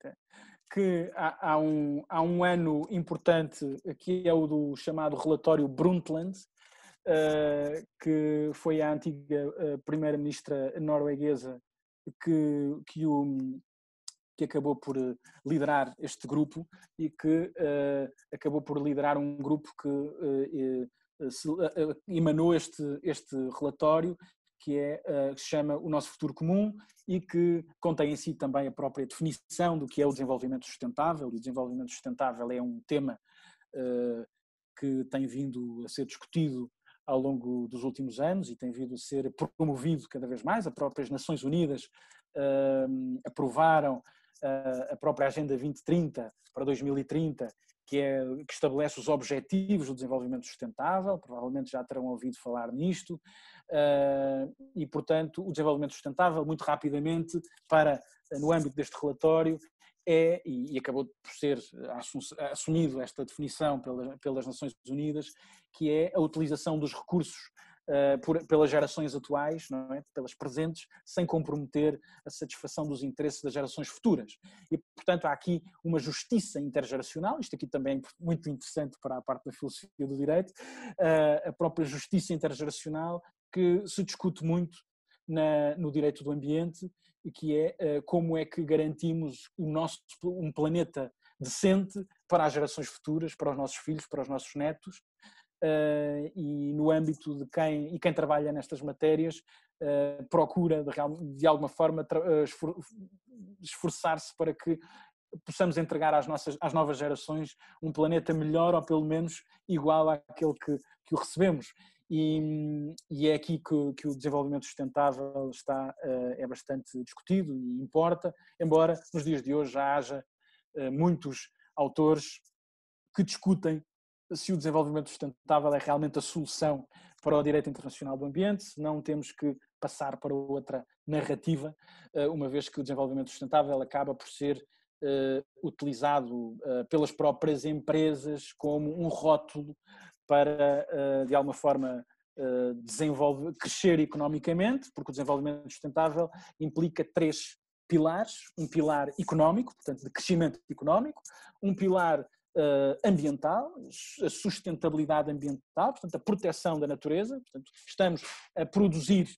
É, que há, há, um, há um ano importante que é o do chamado relatório Brundtland, que foi a antiga eh, primeira-ministra norueguesa que, que, o, que acabou por eh, liderar este grupo e que eh, acabou por liderar um grupo que se, emanou este, este relatório que, é, se chama O Nosso Futuro Comum e que contém em si também a própria definição do que é o desenvolvimento sustentável. O desenvolvimento sustentável é um tema que tem vindo a ser discutido ao longo dos últimos anos e tem vindo a ser promovido cada vez mais. As próprias Nações Unidas uh, aprovaram uh, a própria Agenda 2030 para 2030, que, é, que estabelece os objetivos do desenvolvimento sustentável, provavelmente já terão ouvido falar nisto, uh, e portanto o desenvolvimento sustentável, muito rapidamente, para no âmbito deste relatório, é, e acabou por ser assumido esta definição pelas, pelas Nações Unidas, que é a utilização dos recursos uh, por, pelas gerações atuais, é? pelas presentes, sem comprometer a satisfação dos interesses das gerações futuras. E, portanto, há aqui uma justiça intergeracional, isto aqui também é muito interessante para a parte da filosofia do direito, uh, a própria justiça intergeracional que se discute muito na, no direito do ambiente, que é uh, como é que garantimos o nosso, um planeta decente para as gerações futuras, para os nossos filhos, para os nossos netos, eh, e no âmbito de quem, e quem trabalha nestas matérias eh, procura de, de alguma forma eh, esforçar-se para que possamos entregar às, nossas, às novas gerações um planeta melhor ou pelo menos igual àquele que, que o recebemos. E, e é aqui que, que, o desenvolvimento sustentável está, é bastante discutido e importa, embora nos dias de hoje já haja muitos autores que discutem se o desenvolvimento sustentável é realmente a solução para o direito internacional do ambiente, se não temos que passar para outra narrativa, eh, uma vez que o desenvolvimento sustentável acaba por ser eh, utilizado eh, pelas próprias empresas como um rótulo para, de alguma forma, desenvolver, crescer economicamente, porque o desenvolvimento sustentável implica três pilares: um pilar económico, portanto, de crescimento económico, um pilar eh, ambiental, a sustentabilidade ambiental, portanto, a proteção da natureza. Portanto, estamos a produzir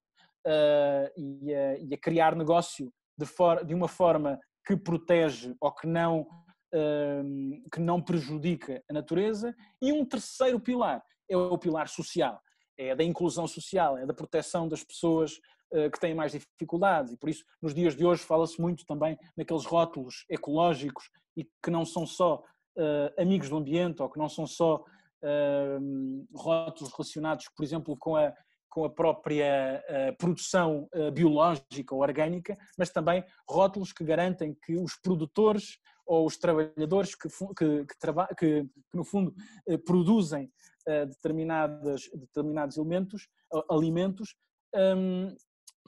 eh, e a, e, a, criar negócio de, for, de uma forma que protege ou que não eh, que não prejudica a natureza, e um terceiro pilar é o pilar social, é da inclusão social, é da proteção das pessoas que têm mais dificuldades, e por isso nos dias de hoje fala-se muito também naqueles rótulos ecológicos e que não são só uh, amigos do ambiente ou que não são só uh, rótulos relacionados, por exemplo, com a, com a própria uh, produção biológica ou orgânica, mas também rótulos que garantem que os produtores ou os trabalhadores que, que, que, traba que no fundo, produzem determinadas, determinados elementos, alimentos,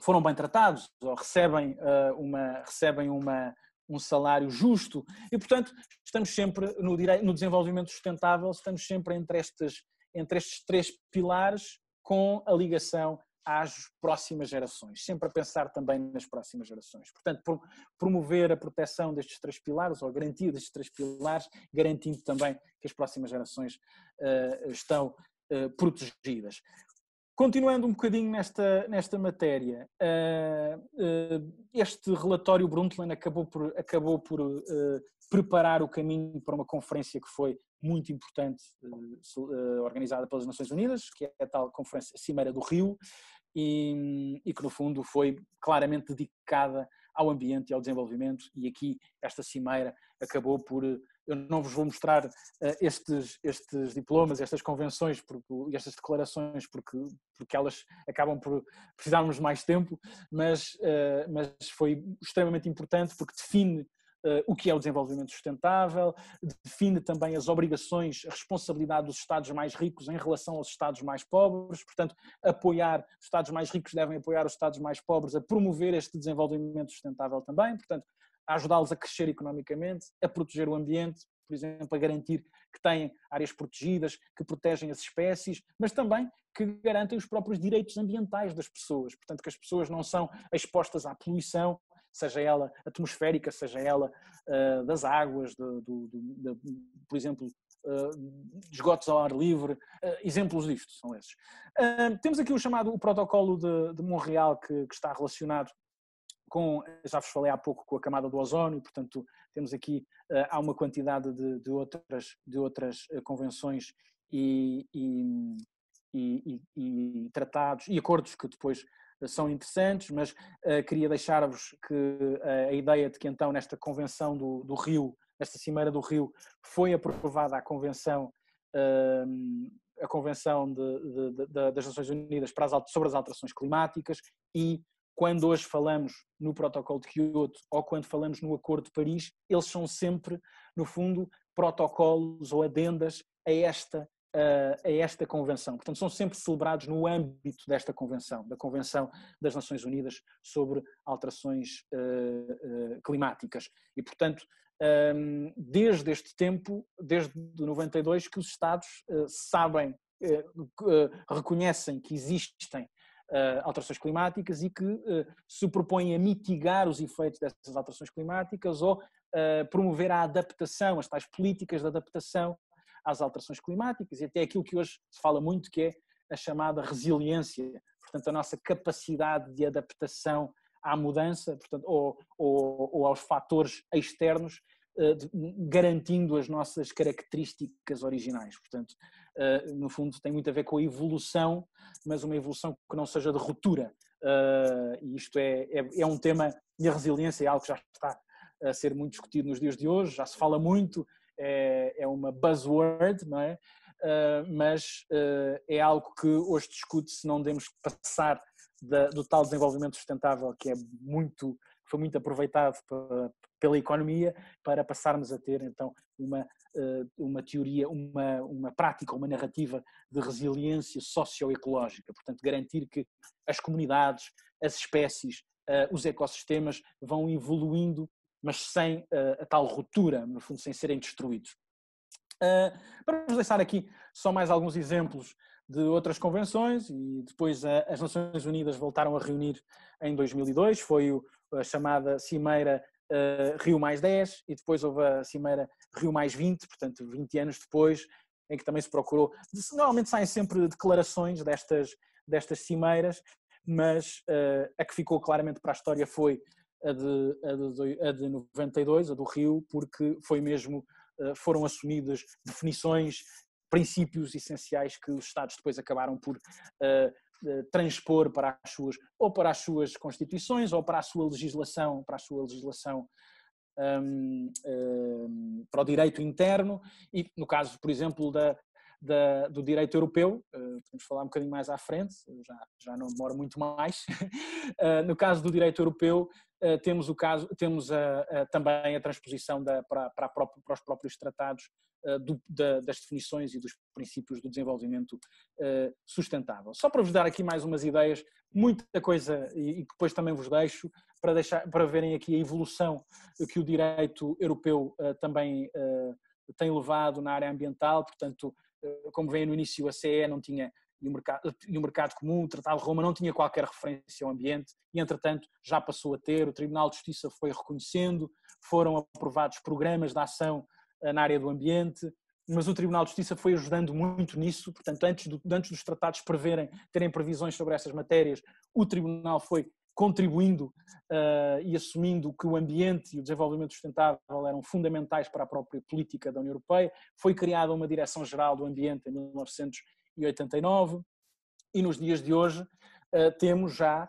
foram bem tratados ou recebem, uma, recebem uma, um salário justo. E, portanto, estamos sempre no, direito, no desenvolvimento sustentável, estamos sempre entre, estas, entre estes três pilares com a ligação às próximas gerações, sempre a pensar também nas próximas gerações. Portanto, promover a proteção destes três pilares, ou garantir destes três pilares, garantindo também que as próximas gerações uh, estão uh, protegidas. Continuando um bocadinho nesta, nesta matéria, eh, eh, este relatório Brundtland acabou por, acabou por eh, preparar o caminho para uma conferência que foi muito importante, organizada pelas Nações Unidas, que é a tal conferência Cimeira do Rio, e, e que no fundo foi claramente dedicada ao ambiente e ao desenvolvimento, e aqui esta cimeira acabou por eu não vos vou mostrar uh, estes, estes diplomas, estas convenções e estas declarações porque, porque elas acabam por precisarmos de mais tempo, mas, uh, mas foi extremamente importante porque define eh, o que é o desenvolvimento sustentável, define também as obrigações, a responsabilidade dos Estados mais ricos em relação aos Estados mais pobres, portanto, apoiar, os Estados mais ricos devem apoiar os Estados mais pobres a promover este desenvolvimento sustentável também, portanto, a ajudá-los a crescer economicamente, a proteger o ambiente, por exemplo, a garantir que têm áreas protegidas, que protegem as espécies, mas também que garantem os próprios direitos ambientais das pessoas. Portanto, que as pessoas não são expostas à poluição, seja ela atmosférica, seja ela uh, das águas, do, do, do, por exemplo, uh, esgotos ao ar livre, uh, exemplos disto são esses. temos aqui o chamado o protocolo de, de Montreal que, que está relacionado com, já vos falei há pouco, com a camada do ozônio portanto temos aqui, eh, há uma quantidade de, de outras, de outras eh, convenções e, e, e, e, tratados e acordos que depois eh, são interessantes, mas uh, queria deixar-vos que uh, a ideia de que então nesta convenção do, do, Rio, nesta cimeira do Rio, foi aprovada a convenção uh, a convenção de, de, de, das Nações Unidas para as, sobre as alterações climáticas e quando hoje falamos no protocolo de Kyoto ou quando falamos no Acordo de Paris, eles são sempre, no fundo, protocolos ou adendas a esta, a esta convenção. Portanto, são sempre celebrados no âmbito desta convenção, da Convenção das Nações Unidas sobre alterações eh, eh, climáticas. E, portanto, ehm, desde este tempo, desde 92, que os Estados eh, sabem reconhecem que existem eh, alterações climáticas e que eh, se propõem a mitigar os efeitos dessas alterações climáticas ou eh, promover a adaptação, as tais políticas de adaptação às alterações climáticas e até aquilo que hoje se fala muito que é a chamada resiliência, portanto a nossa capacidade de adaptação à mudança, portanto, ou, ou, ou aos fatores externos, garantindo as nossas características originais. Portanto, eh, no fundo, tem muito a ver com a evolução, mas uma evolução que não seja de ruptura. Eh, e isto é, é, é um tema, e a resiliência é algo que já está a ser muito discutido nos dias de hoje, já se fala muito, é, é uma buzzword, não é? Uh, mas uh, é algo que hoje discute se não demos passar da, do tal desenvolvimento sustentável que é muito foi muito aproveitado pela, pela economia para passarmos a ter então uma eh, uma teoria, uma, uma prática, uma narrativa de resiliência socioecológica, portanto, garantir que as comunidades, as espécies, eh, os ecossistemas vão evoluindo, mas sem eh, a tal ruptura, no fundo, sem serem destruídos. Para vos deixar aqui só mais alguns exemplos de outras convenções e depois as Nações Unidas voltaram a reunir em 2002, foi a chamada Cimeira Rio Mais 10 e depois houve a Cimeira Rio Mais 20, portanto 20 anos depois, em que também se procurou. Normalmente saem sempre declarações destas, destas cimeiras, mas uh, a que ficou claramente para a história foi a de, a de, a de 92, a do Rio, porque foi mesmo, uh, foram assumidas definições, princípios essenciais que os Estados depois acabaram por uh, transpor para as suas, ou para as suas constituições, ou para a sua legislação, para a sua legislação um, um, para o direito interno e no caso, por exemplo, da, da, do direito europeu, eh, podemos falar um bocadinho mais à frente, já, já não demora muito mais. (laughs) Eh, no caso do direito europeu, eh, temos, o caso, temos a, a, também a transposição da, para, para, própria, para os próprios tratados do, da, das definições e dos princípios do desenvolvimento sustentável. Só para vos dar aqui mais umas ideias, muita coisa, e, e depois também vos deixo, para, deixar, para verem aqui a evolução que o direito europeu também tem levado na área ambiental, portanto, eh, como veem no início, a CE não tinha e o, mercado, e o mercado comum, o Tratado de Roma não tinha qualquer referência ao ambiente e, entretanto, já passou a ter, o Tribunal de Justiça foi reconhecendo, foram aprovados programas de ação eh, na área do ambiente, mas o Tribunal de Justiça foi ajudando muito nisso, portanto, antes, do, antes dos tratados preverem, terem previsões sobre essas matérias, o Tribunal foi contribuindo uh, e assumindo que o ambiente e o desenvolvimento sustentável eram fundamentais para a própria política da União Europeia. Foi criada uma Direção-Geral do Ambiente em 1989 e nos dias de hoje uh, temos já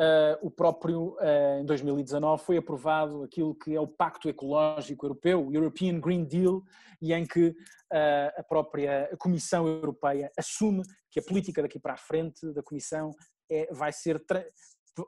Uh, o próprio, uh, em 2019, foi aprovado aquilo que é o Pacto Ecológico Europeu, o European Green Deal, e em que uh, a própria Comissão Europeia assume que a política daqui para a frente da Comissão é, vai ser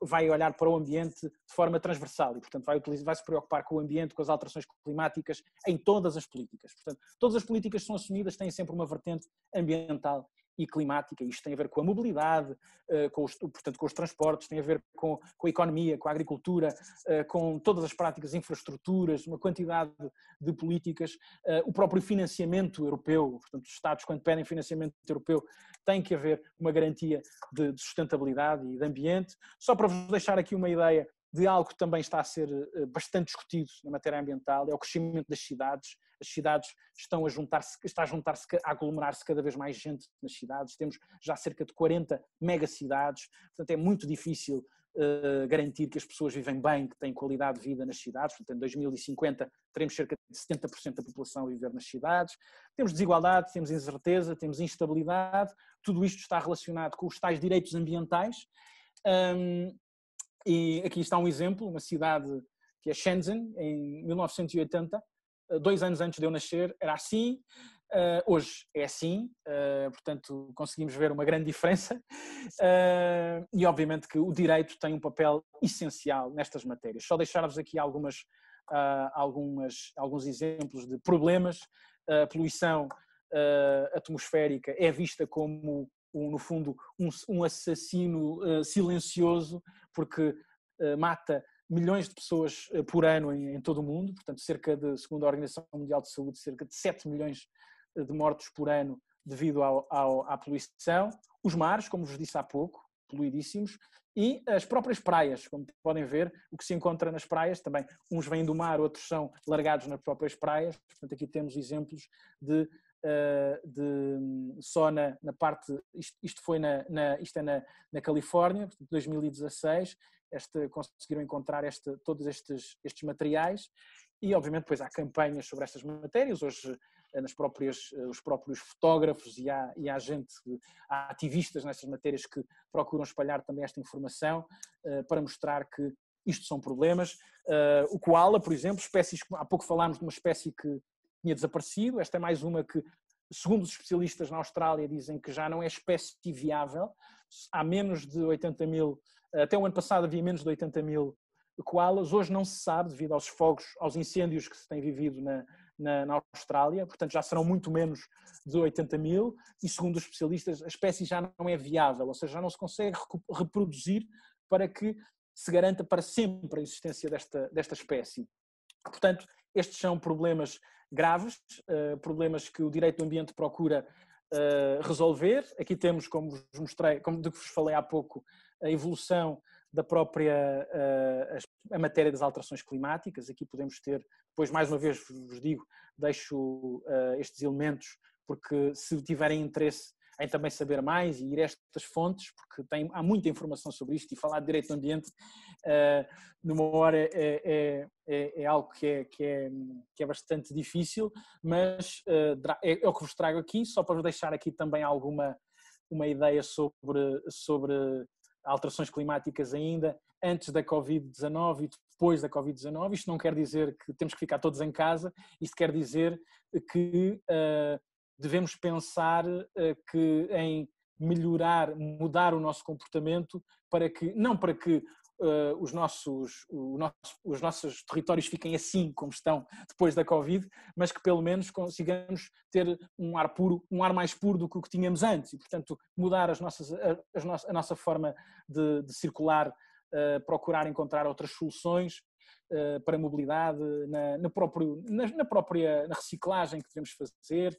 vai olhar para o ambiente de forma transversal e, portanto, vai, utilizar, vai se preocupar com o ambiente, com as alterações climáticas em todas as políticas. Portanto, todas as políticas que são assumidas têm sempre uma vertente ambiental e climática. Isto tem a ver com a mobilidade, eh, com os, portanto, com os transportes, tem a ver com, com a economia, com a agricultura, eh, com todas as práticas, infraestruturas, uma quantidade de políticas, eh, o próprio financiamento europeu, portanto, os Estados, quando pedem financiamento europeu, tem que haver uma garantia de, de sustentabilidade e de ambiente. Só para vos deixar aqui uma ideia, de algo que também está a ser eh, bastante discutido na matéria ambiental, é o crescimento das cidades. As cidades estão a juntar-se, está a juntar-se, a aglomerar-se cada vez mais gente nas cidades. Temos já cerca de 40 megacidades, portanto é muito difícil eh, garantir que as pessoas vivem bem, que têm qualidade de vida nas cidades. Portanto, em 2050 teremos cerca de 70% da população a viver nas cidades. Temos desigualdade, temos incerteza, temos instabilidade. Tudo isto está relacionado com os tais direitos ambientais. Um, e aqui está um exemplo, uma cidade que é Shenzhen, em 1980, eh, dois anos antes de eu nascer, era assim, eh, hoje é assim, eh, portanto conseguimos ver uma grande diferença. e obviamente que o direito tem um papel essencial nestas matérias. Só deixar-vos aqui algumas, algumas, alguns exemplos de problemas. A poluição atmosférica é vista como um, no fundo, um, um assassino uh, silencioso, porque eh, mata milhões de pessoas eh, por ano em, em, todo o mundo, portanto, cerca de, segundo a Organização Mundial de Saúde, cerca de 7 milhões eh, de mortos por ano devido ao, ao, à poluição, os mares, como vos disse há pouco, poluidíssimos, e as próprias praias, como podem ver, o que se encontra nas praias também, uns vêm do mar, outros são largados nas próprias praias, portanto, aqui temos exemplos de eh, de, só na, na parte, isto, isto, foi na, na, isto é na, na Califórnia, 2016, este, conseguiram encontrar este, todos estes, estes materiais e obviamente depois há campanhas sobre estas matérias, hoje eh, nas próprias, eh, os próprios fotógrafos e há, e há gente, há ativistas nestas matérias que procuram espalhar também esta informação para mostrar que isto são problemas. o koala, por exemplo, espécies, há pouco falámos de uma espécie que tinha desaparecido. Esta é mais uma que, segundo os especialistas na Austrália, dizem que já não é espécie viável. Há menos de 80 mil, até o ano passado havia menos de 80 mil koalas. Hoje não se sabe, devido aos fogos, aos incêndios que se têm vivido na, na, na, Austrália, portanto já serão muito menos de 80 mil, e segundo os especialistas, a espécie já não é viável, ou seja, já não se consegue reproduzir para que se garanta para sempre a existência desta, desta espécie. Portanto, estes são problemas graves, eh, problemas que o direito do ambiente procura eh, resolver. Aqui temos, como vos mostrei, como de que vos falei há pouco, a evolução da própria eh, a matéria das alterações climáticas. Aqui podemos ter, depois mais uma vez vos digo, deixo estes elementos porque se tiverem interesse em também saber mais e ir a estas fontes, porque tem, há muita informação sobre isto e falar de direito do ambiente ah, numa hora é, é, é, é, algo que é, que, é, que é bastante difícil, mas ah, é, é, o que vos trago aqui, só para vos deixar aqui também alguma uma ideia sobre, sobre alterações climáticas ainda, antes da Covid-19 e depois da Covid-19. Isto não quer dizer que temos que ficar todos em casa, isto quer dizer que uh, devemos pensar uh, que em melhorar, mudar o nosso comportamento para que, não para que uh, os, nossos, nosso, os nossos territórios fiquem assim como estão depois da Covid, mas que pelo menos consigamos ter um ar puro, um ar mais puro do que o que tínhamos antes e, portanto, mudar as nossas, a, a nossa forma de, de circular, uh, procurar encontrar outras soluções uh, para a mobilidade, na, próprio, na, na própria na reciclagem que devemos fazer.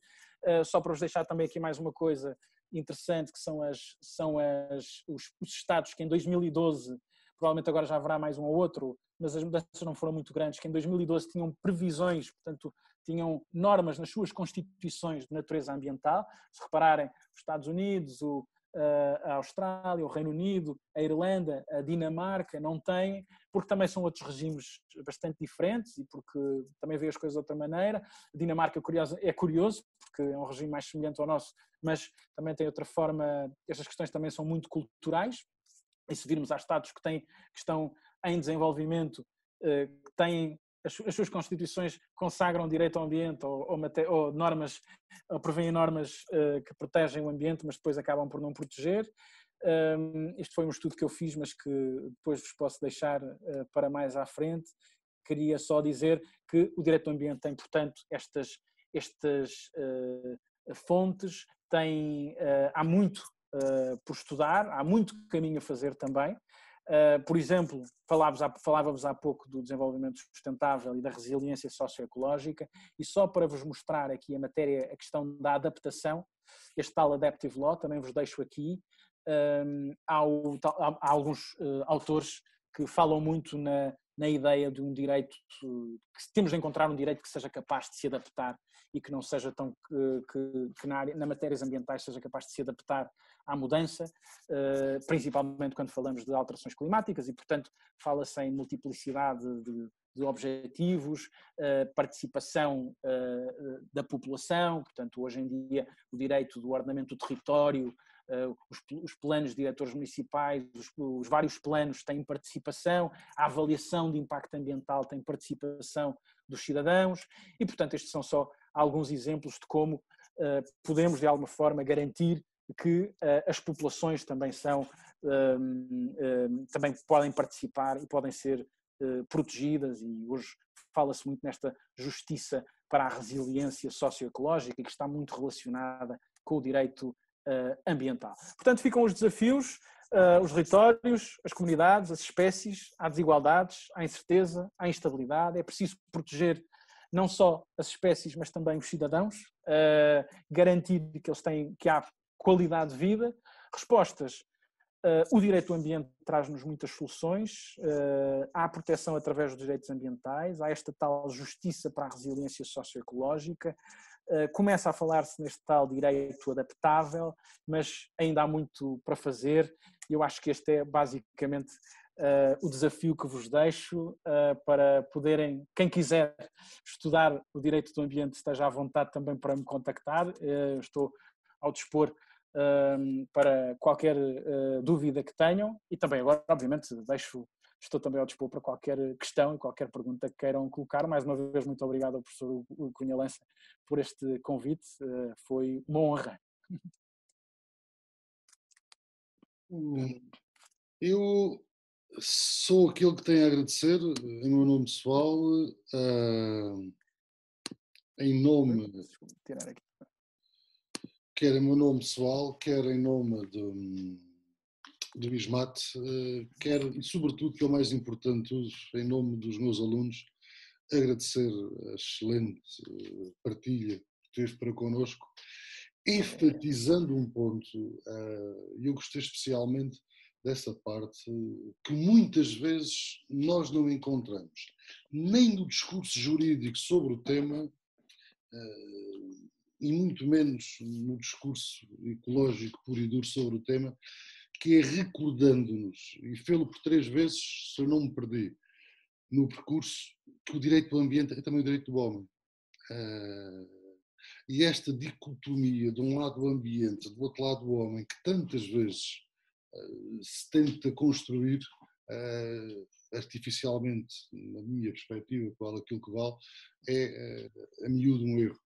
só para vos deixar também aqui mais uma coisa interessante que são, as, são as, os, os estados que em 2012 provavelmente agora já haverá mais um ou outro, mas as mudanças não foram muito grandes, que em 2012 tinham previsões, portanto, tinham normas nas suas constituições de natureza ambiental. Se repararem, os Estados Unidos, o, eh, a Austrália, o Reino Unido, a Irlanda, a Dinamarca não têm, porque também são outros regimes bastante diferentes e porque também vê as coisas de outra maneira. A Dinamarca é curioso, porque é um regime mais semelhante ao nosso, mas também tem outra forma, estas questões também são muito culturais, e se virmos a Estados que, têm, que estão em desenvolvimento, eh, que têm as, as suas constituições consagram direito ao ambiente ou, ou, mate, ou normas, ou prevêem normas eh, que protegem o ambiente, mas depois acabam por não proteger. Um, este foi um estudo que eu fiz, mas que depois vos posso deixar uh, para mais à frente. Queria só dizer que o direito do ambiente tem, portanto, estas, estas uh, fontes, tem, uh, há muito uh, por estudar, há muito caminho a fazer também. Uh, por exemplo, falávamos há, falávamos há pouco do desenvolvimento sustentável e da resiliência socioecológica, e só para vos mostrar aqui a matéria, a questão da adaptação, este tal Adaptive Law, também vos deixo aqui, um, ehm, há, o, há, há, alguns uh, autores que falam muito na, na ideia de um direito, que temos de encontrar um direito que seja capaz de se adaptar e que não seja tão, que, que, que na, área, na matérias ambientais seja capaz de se adaptar à mudança, eh, principalmente quando falamos de alterações climáticas e, portanto, fala-se em multiplicidade de, de objetivos, eh, participação eh, da população, portanto, hoje em dia o direito do ordenamento do território, os planos diretores municipais, os vários planos têm participação, a avaliação de impacto ambiental tem participação dos cidadãos e, portanto, estes são só alguns exemplos de como podemos, de alguma forma, garantir que uh, as populações também são, um, ehm, um, ehm, também podem participar e podem ser uh, protegidas e hoje fala-se muito nesta justiça para a resiliência socioecológica que está muito relacionada com o direito eh, ambiental. Portanto, ficam os desafios, os territórios, as comunidades, as espécies, há desigualdades, há incerteza, há instabilidade, é preciso proteger não só as espécies, mas também os cidadãos, uh, garantir que eles têm que há qualidade de vida. Respostas. Eh, o direito do ambiente traz-nos muitas soluções. Eh, há a proteção através dos direitos ambientais, há esta tal justiça para a resiliência socioecológica. Eh, começa a falar-se neste tal direito adaptável, mas ainda há muito para fazer. Eu acho que este é basicamente Uh, o desafio que vos deixo uh, para poderem, quem quiser estudar o direito do ambiente, esteja à vontade também para me contactar. Uh, estou ao dispor um, para qualquer uh, dúvida que tenham e também agora, obviamente, deixo, estou também ao dispor para qualquer questão e qualquer pergunta que queiram colocar. Mais uma vez, muito obrigado ao professor Cunha Lança por este convite, uh, foi uma honra. (laughs) Eu sou aquilo que tenho a agradecer eh, em meu nome pessoal, uh, em nome quer em meu nome pessoal, quer em nome do, do ISMAT, eh, quer e sobretudo, que é o mais importante tudo, em nome dos meus alunos, agradecer a excelente eh, partilha que teve para connosco, enfatizando um ponto, eh, e eu gostei especialmente dessa parte que muitas vezes nós não encontramos, nem no discurso jurídico sobre o tema, e muito menos no discurso ecológico puro e duro sobre o tema, que é recordando-nos, e fê-lo por três vezes, se eu não me perdi, no percurso, que o direito do ambiente é também o direito do homem. Uh, e esta dicotomia, de um lado o ambiente, do outro lado o homem, que tantas vezes uh, se tenta construir, uh, artificialmente, na minha perspectiva, qual aquilo que vale, é a miúdo um erro.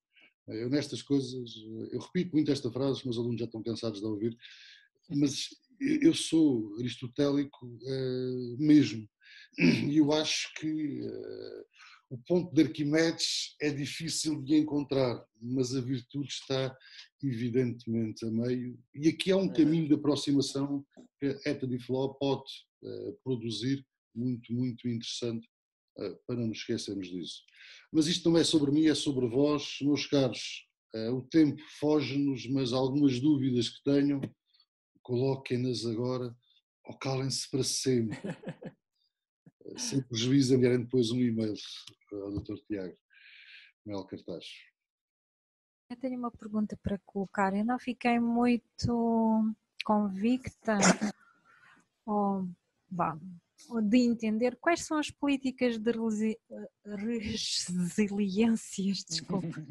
Eu nestas coisas, eu repito muito esta frase, os meus alunos já estão cansados de ouvir, mas eu sou aristotélico eh, mesmo. E eu acho que eh, o ponto de Arquimedes é difícil de encontrar, mas a virtude está evidentemente a meio. E aqui há um uhum. caminho de aproximação que a ETA de Filó pode eh, produzir, muito, muito interessante ah, para não nos esquecermos disso. Mas isto não é sobre mim, é sobre vós, meus caros. Ah, o tempo foge-nos, mas algumas dúvidas que tenham, coloquem-nas agora ou calem-se para sempre. (laughs) Sem prejuízo, enviarem depois um e-mail ao Dr. Tiago Mel Cartaz. Eu tenho uma pergunta para colocar. Eu não fiquei muito convicta, ou (coughs) oh, vá, de entender quais são as políticas de resiliência resiliências, (laughs) desculpa.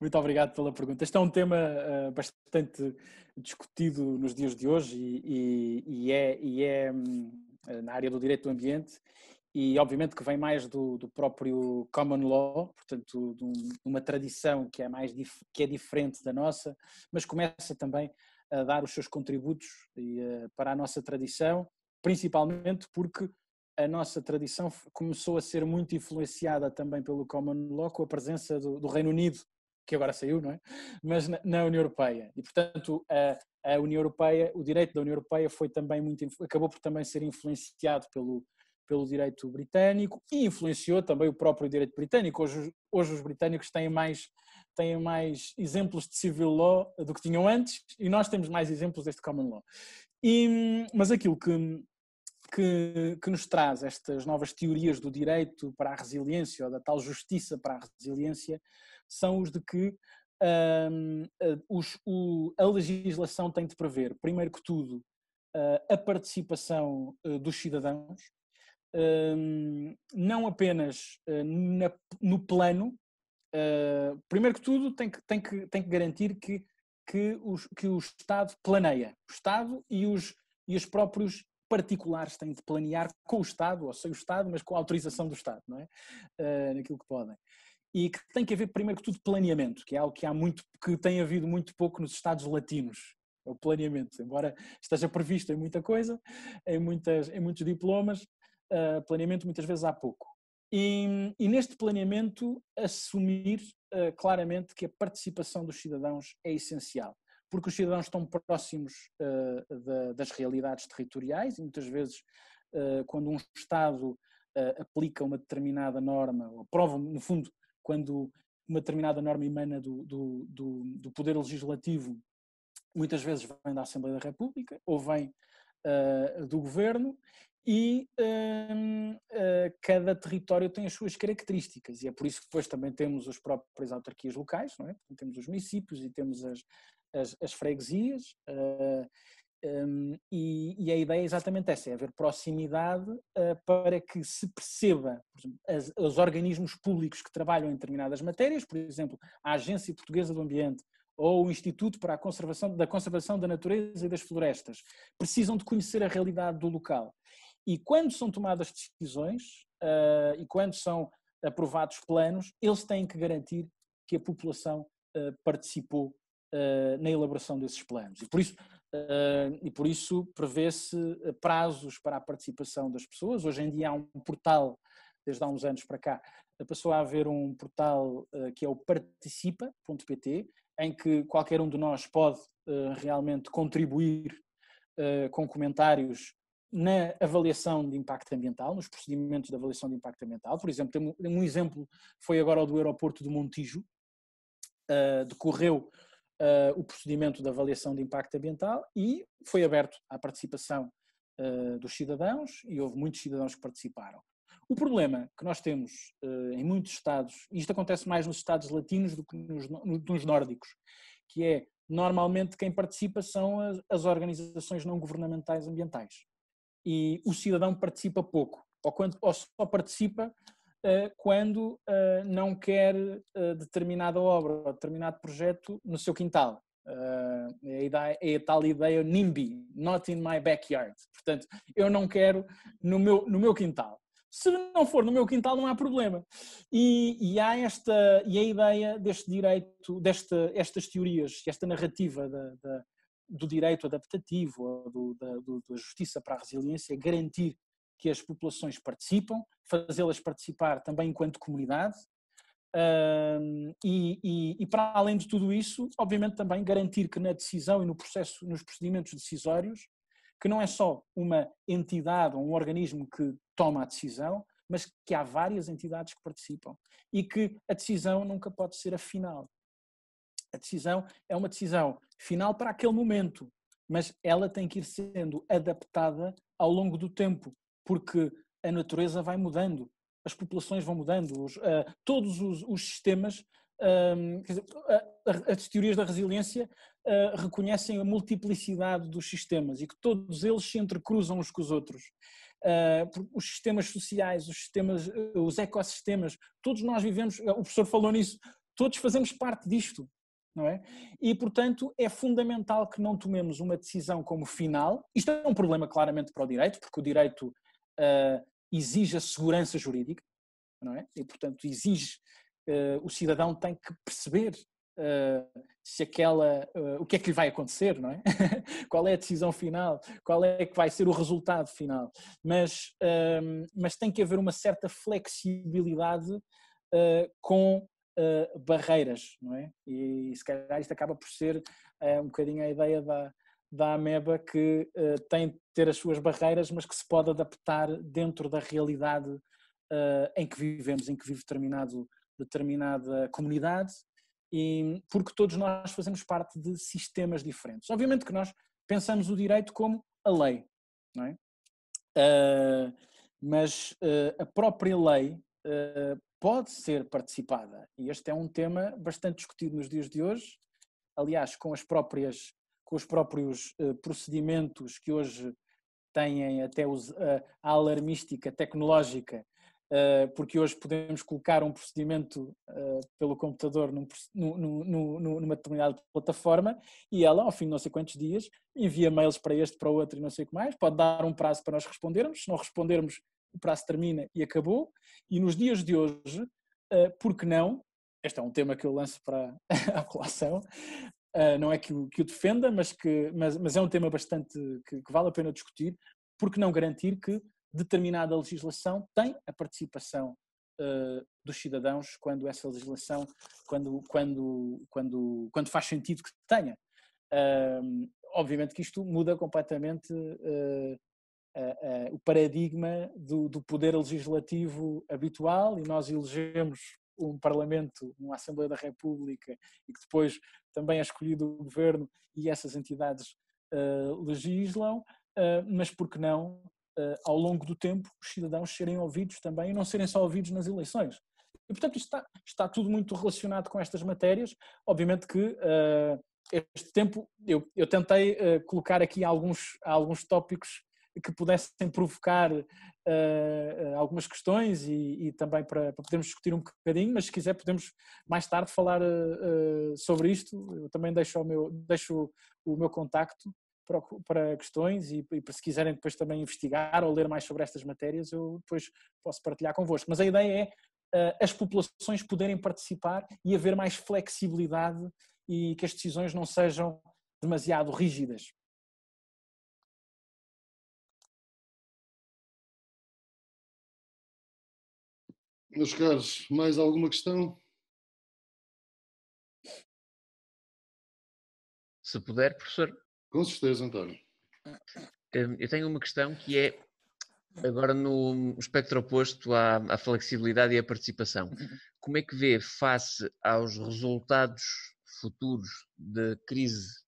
Muito obrigado pela pergunta. Este é um tema uh, bastante discutido nos dias de hoje e, e, e é, e é um, na área do direito do ambiente e obviamente que vem mais do, do próprio common law, portanto de um, uma tradição que é mais que é diferente da nossa, mas começa também a dar os seus contributos eh, para a nossa tradição, principalmente porque a nossa tradição começou a ser muito influenciada também pelo Common Law com a presença do, do Reino Unido, que agora saiu, não é? Mas na, na União Europeia. E, portanto, a, a, União Europeia, o direito da União Europeia foi também muito, acabou por também ser influenciado pelo, pelo direito britânico e influenciou também o próprio direito britânico. Hoje, hoje os britânicos têm mais, têm mais exemplos de civil law do que tinham antes e nós temos mais exemplos deste common law. E, mas aquilo que, que, que, nos traz estas novas teorias do direito para a resiliência ou da tal justiça para a resiliência são os de que um, eh, os, o, a legislação tem de prever, primeiro que tudo, eh, a participação eh, dos cidadãos, não apenas ah, na, no plano, ah, primeiro que tudo tem que, tem que, tem que garantir que, que, os, que o Estado planeia. O Estado e os, e os próprios particulares têm de planear com o Estado, ou sem o Estado, mas com a autorização do Estado, não é? Uh, naquilo que podem. E que tem que haver, primeiro que tudo, planeamento, que é algo que há muito, que tem havido muito pouco nos Estados latinos. É o planeamento, embora esteja previsto em muita coisa, em, muitas, em muitos diplomas, eh, planeamento muitas vezes há pouco. E, e neste planeamento, assumir uh, claramente que a participação dos cidadãos é essencial, porque os cidadãos estão próximos uh, da, das realidades territoriais e muitas vezes, quando um Estado aplica uma determinada norma, ou aprova, no fundo, quando uma determinada norma emana do, do, do, do Poder Legislativo, muitas vezes vem da Assembleia da República ou vem do Governo, e um, uh, eh, cada território tem as suas características e é por isso que depois também temos as próprias autarquias locais, não é? temos os municípios e temos as, as, as freguesias uh, eh, um, e, e, a ideia é exatamente essa, é haver proximidade uh, para que se perceba exemplo, as, os organismos públicos que trabalham em determinadas matérias, por exemplo, a Agência Portuguesa do Ambiente ou o Instituto para a Conservação da Conservação da Natureza e das Florestas precisam de conhecer a realidade do local e quando são tomadas decisões uh, e quando são aprovados planos, eles têm que garantir que a população uh, participou uh, na elaboração desses planos. E por isso, e por isso prevê-se prazos para a participação das pessoas. Hoje em dia há um portal, desde há uns anos para cá, passou a haver um portal que é o participa.pt, em que qualquer um de nós pode realmente contribuir com comentários na avaliação de impacto ambiental, nos procedimentos de avaliação de impacto ambiental. Por exemplo, um exemplo foi agora o do aeroporto do Montijo, uh, decorreu uh, o procedimento de avaliação de impacto ambiental e foi aberto à participação uh, dos cidadãos e houve muitos cidadãos que participaram. O problema que nós temos em muitos estados, e isto acontece mais nos estados latinos do que nos, nos nórdicos, que é normalmente quem participa são as, as organizações não governamentais ambientais e o cidadão participa pouco, ou, quando, ou só participa uh, quando uh, não quer uh, determinada obra ou determinado projeto no seu quintal. É a, é, a tal ideia NIMBY, not in my backyard. Portanto, eu não quero no meu, no meu quintal. Se não for no meu quintal, não há problema. E, e há esta e a ideia deste direito, desta, estas teorias, esta narrativa da, da do direito adaptativo, do, da, do, da justiça para a resiliência, garantir que as populações participam, fazê-las participar também enquanto comunidade, e, e, e, para além de tudo isso, obviamente também garantir que na decisão e no processo, nos procedimentos decisórios, que não é só uma entidade ou um organismo que toma a decisão, mas que há várias entidades que participam e que a decisão nunca pode ser a final. A decisão é uma decisão final para aquele momento, mas ela tem que ir sendo adaptada ao longo do tempo, porque a natureza vai mudando, as populações vão mudando, os, uh, todos os, os sistemas, um, ehm, dizer, as teorias da resiliência uh, reconhecem a multiplicidade dos sistemas e que todos eles se entrecruzam uns com os outros. Uh, os sistemas sociais, os sistemas, os ecossistemas, todos nós vivemos, o professor falou nisso, todos fazemos parte disto não é? E, portanto, é fundamental que não tomemos uma decisão como final. Isto é um problema claramente para o direito, porque o direito uh, exige a segurança jurídica, não é? E, portanto, exige, uh, o cidadão tem que perceber uh, se aquela, o que é que lhe vai acontecer, não é? (laughs) qual é a decisão final, qual é que vai ser o resultado final. Mas, mas tem que haver uma certa flexibilidade com uh, barreiras, não é? E, e se calhar isto acaba por ser uh, um bocadinho a ideia da, da ameba que uh, tem de ter as suas barreiras, mas que se pode adaptar dentro da realidade em que vivemos, em que vive determinado, determinada comunidade, e, porque todos nós fazemos parte de sistemas diferentes. Obviamente que nós pensamos o direito como a lei, não é? mas a própria lei pode ser participada. E este é um tema bastante discutido nos dias de hoje, aliás, com, as próprias, com os próprios eh, procedimentos que hoje têm até os, a alarmística tecnológica, eh, porque hoje podemos colocar um procedimento eh, pelo computador num, numa determinada plataforma e ela, ao fim de não sei quantos dias, envia mails para este, para o outro e não sei o que mais, pode dar um prazo para nós respondermos, se não respondermos o prazo termina e acabou. E nos dias de hoje, uh, por que não? Este é um tema que eu lanço para (laughs) a colação. Uh, eh, não é que o, que o defenda, mas, que, mas, mas é um tema bastante que, que vale a pena discutir, porque não garantir que determinada legislação tem a participação uh, dos cidadãos quando essa legislação, quando, quando, quando, quando faz sentido que tenha. Uh, obviamente que isto muda completamente o paradigma do, do poder legislativo habitual e nós elegemos um Parlamento, uma Assembleia da República e que depois também é escolhido o governo e essas entidades uh, legislam, uh, mas por que não, uh, ao longo do tempo, os cidadãos serem ouvidos também e não serem só ouvidos nas eleições? E, portanto, isto está, está tudo muito relacionado com estas matérias. Obviamente que este tempo eu, eu tentei colocar aqui alguns, alguns tópicos que pudessem provocar uh, algumas questões e, e também para, para, podermos discutir um bocadinho, mas se quiser podemos mais tarde falar uh, sobre isto. Eu também deixo o meu, deixo o meu contacto para, para questões e, e para, se quiserem depois também investigar ou ler mais sobre estas matérias, eu depois posso partilhar convosco. Mas a ideia é uh, as populações poderem participar e haver mais flexibilidade e que as decisões não sejam demasiado rígidas. Meus caros, mais alguma questão? Se puder, professor. Com certeza, António. Hum, eu tenho uma questão que é agora no espectro oposto à, à flexibilidade e à participação. Como é que vê face aos resultados futuros da crise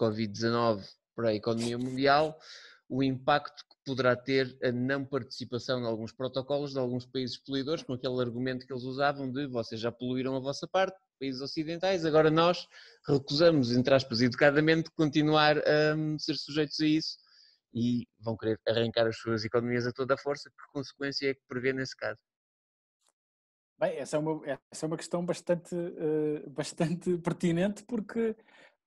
Covid-19 para a economia mundial? o impacto que poderá ter a não participação em alguns protocolos de alguns países poluidores, com aquele argumento que eles usavam de vocês já poluíram a vossa parte, países ocidentais, agora nós recusamos, entre aspas, educadamente, continuar a hum, ser sujeitos a isso e vão querer arrancar as suas economias a toda a força, por consequência é que prevê nesse caso. Bem, essa é uma, essa é uma questão bastante, eh, bastante (laughs) pertinente, porque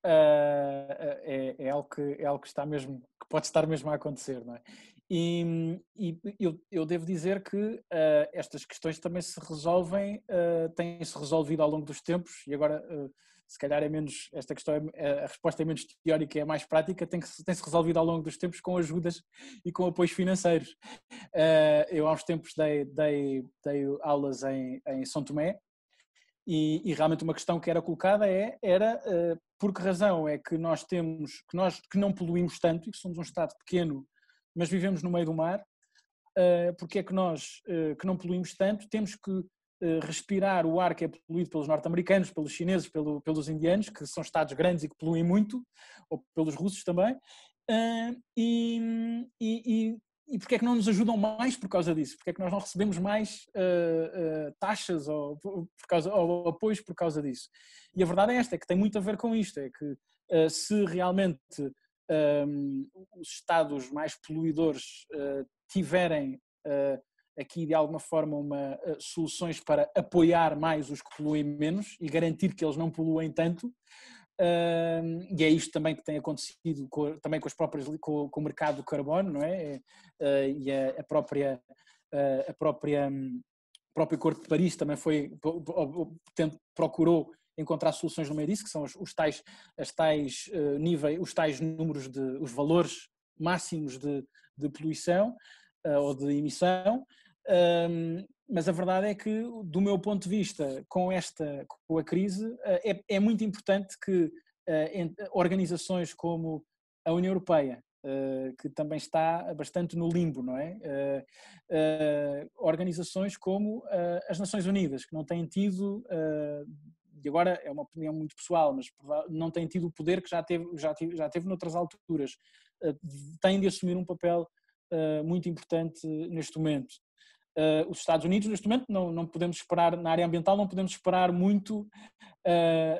ah, ah, é, é, algo que, é algo que está mesmo, que pode estar mesmo a acontecer, não é? E, e eu, eu, devo dizer que uh, estas questões também se resolvem, uh, têm-se resolvido ao longo dos tempos, e agora uh, se calhar é menos, esta questão, é, é a resposta é menos teórica, é mais prática, tem-se tem resolvido ao longo dos tempos com ajudas e com apoios financeiros. eu há uns tempos dei, dei, dei aulas em, em São Tomé, e, e, realmente uma questão que era colocada é, era uh, por que razão é que nós temos, que nós que não poluímos tanto e que somos um Estado pequeno, mas vivemos no meio do mar, uh, porque é que nós uh, que não poluímos tanto temos que respirar o ar que é poluído pelos norte-americanos, pelos chineses, pelo, pelos indianos, que são Estados grandes e que poluem muito, ou pelos russos também, e, e, e porquê é que não nos ajudam mais por causa disso? Porquê é que nós não recebemos mais uh, uh, taxas ou, por causa, ou apoios por causa disso? E a verdade é esta, é que tem muito a ver com isto, é que uh, se realmente um, ehm, os estados mais poluidores tiverem aqui de alguma forma uma, soluções para apoiar mais os que poluem menos e garantir que eles não poluem tanto, e é isto também que tem acontecido com, também com, as próprias, com, com, o mercado do carbono, não é? Eh, eh, e a, a própria, eh, a própria hum, o próprio Corte de Paris também foi procurou encontrar soluções no meio disso, que são os, os tais, as tais uh, níveis, os tais números de, os valores máximos de, de poluição uh, ou de emissão, um, mas a verdade é que, do meu ponto de vista, com esta com a crise, eh, é, é muito importante que eh, organizações como a União Europeia, eh, que também está bastante no limbo, não é? Organizações como as Nações Unidas, que não têm tido, e agora é uma opinião muito pessoal, mas não têm tido o poder que já teve, já teve, já teve noutras alturas, têm de assumir um papel muito importante neste momento. Uh, os Estados Unidos, neste momento, não, não podemos esperar, na área ambiental, não podemos esperar muito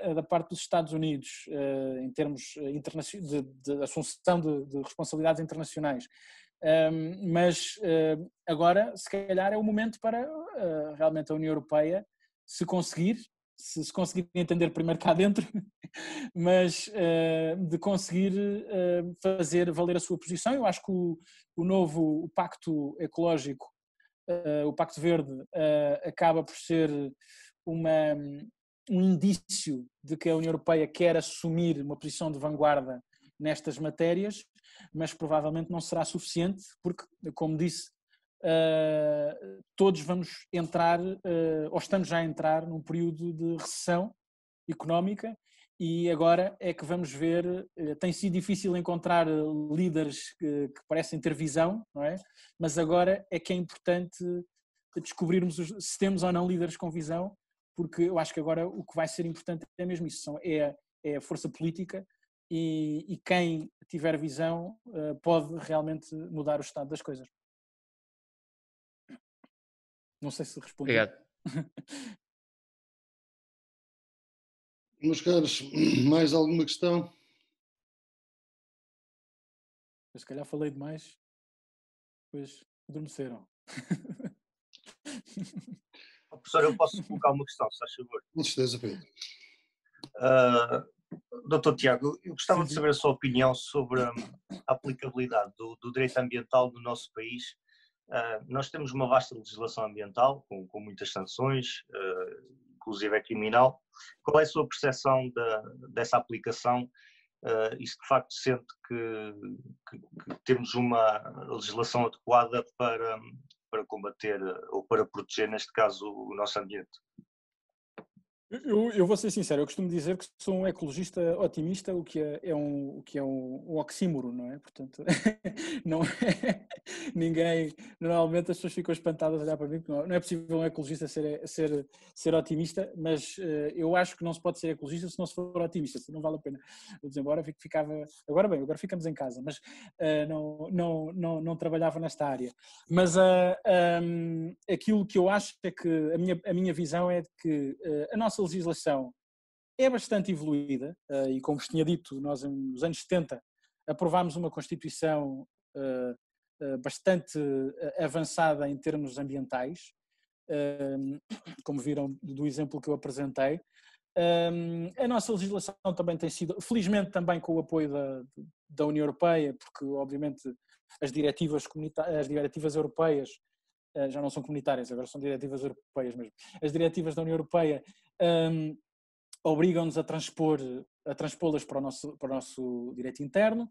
uh, da parte dos Estados Unidos, uh, em termos de, de assunção de, de, responsabilidades internacionais. Um, ehm, mas agora, se calhar, é o momento para realmente a União Europeia, se conseguir, se, se conseguir entender primeiro cá dentro, (laughs) mas de conseguir fazer valer a sua posição. Eu acho que o, o novo o Pacto Ecológico eh, o Pacto Verde eh, acaba por ser uma, um indício de que a União Europeia quer assumir uma posição de vanguarda nestas matérias, mas provavelmente não será suficiente, porque, como disse, uh, todos vamos entrar, uh, ou estamos já a entrar, num período de recessão económica e agora é que vamos ver, eh, tem sido difícil encontrar eh, líderes que, que parecem ter visão, não é? Mas agora é que é importante descobrirmos se temos ou não líderes com visão, porque eu acho que agora o que vai ser importante é mesmo isso, é, é a força política e, e quem tiver visão eh, pode realmente mudar o estado das coisas. Não sei se respondi. Obrigado. (laughs) Meus caros, (clears throat) mais alguma questão? Mas se calhar falei demais, depois adormeceram. (laughs) Professor, eu posso colocar uma questão, se faz favor? Com certeza, Pedro. Uh, doutor Tiago, eu gostava de saber a sua opinião sobre a aplicabilidade do, do direito ambiental no nosso país. Uh, nós temos uma vasta legislação ambiental, com, com muitas sanções, uh, inclusive é criminal. Qual é a sua percepção da, dessa aplicação Uh, e se de facto sente que, que, que, temos uma legislação adequada para, para combater uh, ou para proteger, neste caso, o nosso ambiente? Eu, eu, vou ser sincero, eu costumo dizer que sou um ecologista otimista, o que é, é um, o que é um, um oxímoro, não é? Portanto, (laughs) não é, ninguém, normalmente as pessoas ficam espantadas a olhar para mim, porque não é possível um ecologista ser, ser, ser otimista, mas uh, eu acho que não se pode ser ecologista se não se for otimista, se não vale a pena. Vamos embora, ficava, agora bem, agora ficamos em casa, mas uh, não, não, não, não trabalhava nesta área. Mas uh, eh, um, ehm, aquilo que eu acho é que a minha, a minha visão é que a nossa nossa legislação é bastante evoluída uh, e, como vos tinha dito, nós nos anos 70 aprovámos uma Constituição uh, bastante avançada em termos ambientais, ehm, (coughs) como viram do exemplo que eu apresentei. Ehm, a nossa legislação também tem sido, felizmente também com o apoio da, da União Europeia, porque obviamente as diretivas, as diretivas europeias já não são comunitárias, agora são diretivas europeias mesmo. As diretivas da União Europeia um, obrigam-nos a transpor a transpô-las para o nosso, para o nosso direito interno.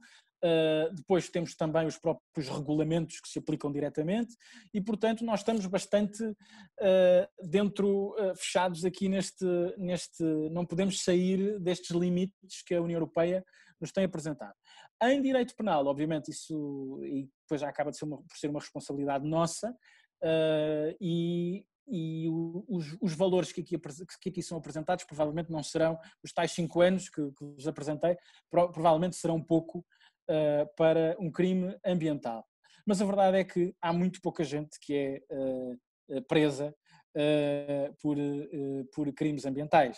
Uh, depois temos também os próprios regulamentos que se aplicam diretamente e, portanto, nós estamos bastante uh, dentro, uh, fechados aqui neste, neste. Não podemos sair destes limites que a União Europeia nos tem apresentado. Em direito penal, obviamente, isso e depois já acaba de ser uma, por ser uma responsabilidade nossa, Uh, e e os, os, valores que aqui, que aqui, são apresentados provavelmente não serão os tais 5 anos que, que, vos apresentei, provavelmente serão pouco uh, para um crime ambiental. Mas a verdade é que há muito pouca gente que é uh, presa uh, por, por crimes ambientais.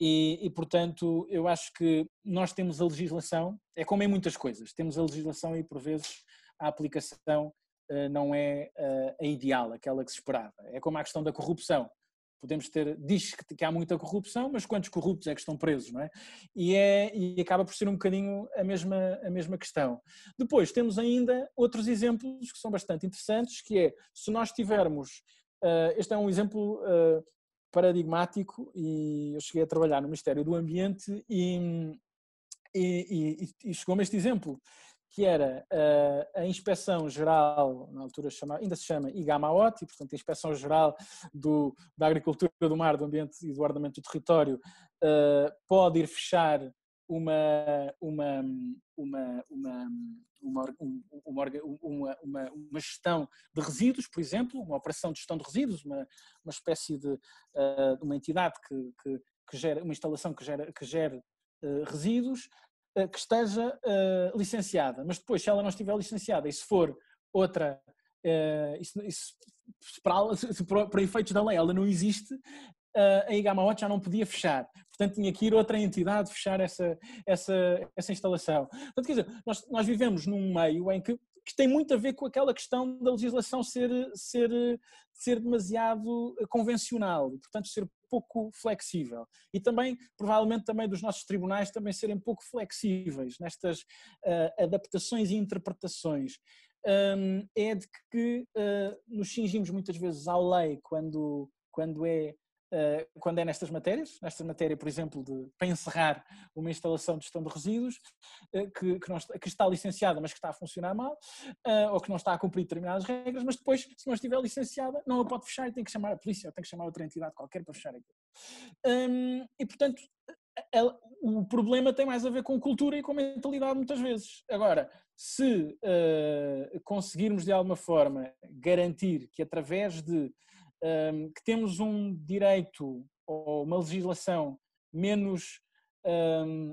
E, e, portanto, eu acho que nós temos a legislação, é como em muitas coisas, temos a legislação e por vezes a aplicação eh, não é eh, a ideal, aquela que se esperava. É como a questão da corrupção. Podemos ter, diz que, que há muita corrupção, mas quantos corruptos é que estão presos, não é? E, é, e acaba por ser um bocadinho a mesma, a mesma questão. Depois temos ainda outros exemplos que são bastante interessantes, que é, se nós tivermos, eh, este é um exemplo paradigmático e eu cheguei a trabalhar no Ministério do Ambiente e, e, e, e chegou-me este exemplo que era uh, a Inspeção Geral, na altura chamava ainda se chama IGAMAOT, e portanto a Inspeção Geral do, da Agricultura, do Mar, do Ambiente e do Ordenamento do Território, uh, pode ir fechar uma, uma, uma, uma, uma, uma, uma, uma, gestão de resíduos, por exemplo, uma operação de gestão de resíduos, uma, uma espécie de uh, uma entidade que, que, que gera, uma instalação que gera, que gera resíduos, eh, que esteja uh, licenciada, mas depois, se ela não estiver licenciada e se for outra, uh, isso, isso, para, se para, para, efeitos da lei ela não existe, uh, a Igamaot já não podia fechar. Portanto, tinha que ir outra entidade fechar essa, essa, essa instalação. Portanto, quer dizer, nós, nós vivemos num meio em que que tem muito a ver com aquela questão da legislação ser, ser, ser demasiado convencional, portanto ser pouco flexível. E também, provavelmente, também dos nossos tribunais também serem pouco flexíveis nestas uh, adaptações e interpretações. Um, é de que uh, nos cingimos muitas vezes à lei quando, quando é eh, quando é nestas matérias, nesta matéria, por exemplo, de, para encerrar uma instalação de gestão de resíduos, eh, que, que, não, que, está licenciada, mas que está a funcionar mal, eh, ou que não está a cumprir determinadas regras, mas depois, se não estiver licenciada, não a pode fechar e tem que chamar a polícia, ou tem que chamar outra entidade qualquer para fechar aquilo. Hum, e, portanto, o problema tem mais a ver com cultura e com mentalidade, muitas vezes. Agora, se conseguirmos de alguma forma garantir que através de um, ehm, que temos um direito ou uma legislação menos um, ehm,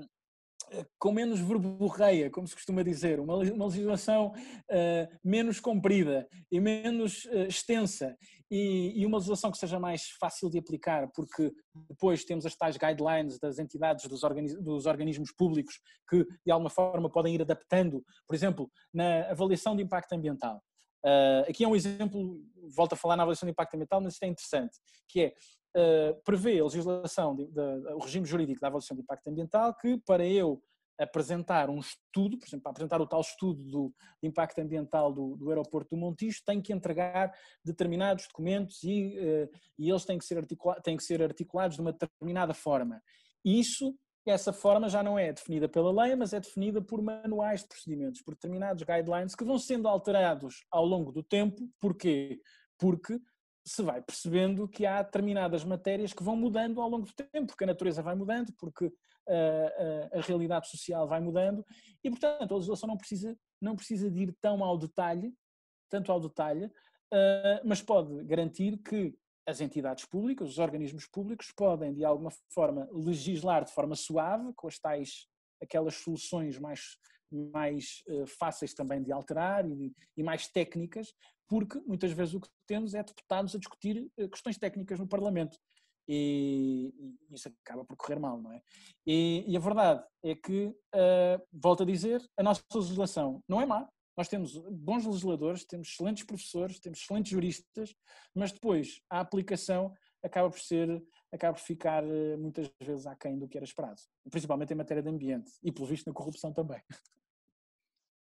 com menos verborreia, como se costuma dizer, uma, uma legislação uh, menos comprida e menos uh, extensa e, e, uma legislação que seja mais fácil de aplicar, porque depois temos as tais guidelines das entidades, dos, organi dos organismos públicos que de alguma forma podem ir adaptando, por exemplo, na avaliação de impacto ambiental. Uh, aqui é um exemplo, volto a falar na avaliação de impacto ambiental, mas isto é interessante, que é, uh, prevê a legislação, de, de, de, o regime jurídico da avaliação de impacto ambiental, que para eu apresentar um estudo, por exemplo, para apresentar o tal estudo do, impacto ambiental do, do aeroporto do Montijo, tem que entregar determinados documentos e, uh, e eles têm que, ser têm que ser articulados de uma determinada forma. Isso essa forma já não é definida pela lei, mas é definida por manuais de procedimentos, por determinados guidelines que vão sendo alterados ao longo do tempo. Porquê? Porque se vai percebendo que há determinadas matérias que vão mudando ao longo do tempo, porque a natureza vai mudando, porque a, ah, a, ah, a realidade social vai mudando, e portanto a legislação não precisa, não precisa de ir tão ao detalhe, tanto ao detalhe, uh, mas pode garantir que as entidades públicas, os organismos públicos, podem, de alguma forma, legislar de forma suave, com as tais, aquelas soluções mais, mais uh, fáceis também de alterar e, e, mais técnicas, porque muitas vezes o que temos é deputados a discutir uh, questões técnicas no Parlamento. E, e, isso acaba por correr mal, não é? E, e a verdade é que, uh, volto a dizer, a nossa legislação não é má, nós temos bons legisladores, temos excelentes professores, temos excelentes juristas, mas depois a aplicação acaba por ser, acaba por ficar eh, muitas vezes aquém do que era esperado, principalmente em matéria de ambiente e, pelo visto, na corrupção também.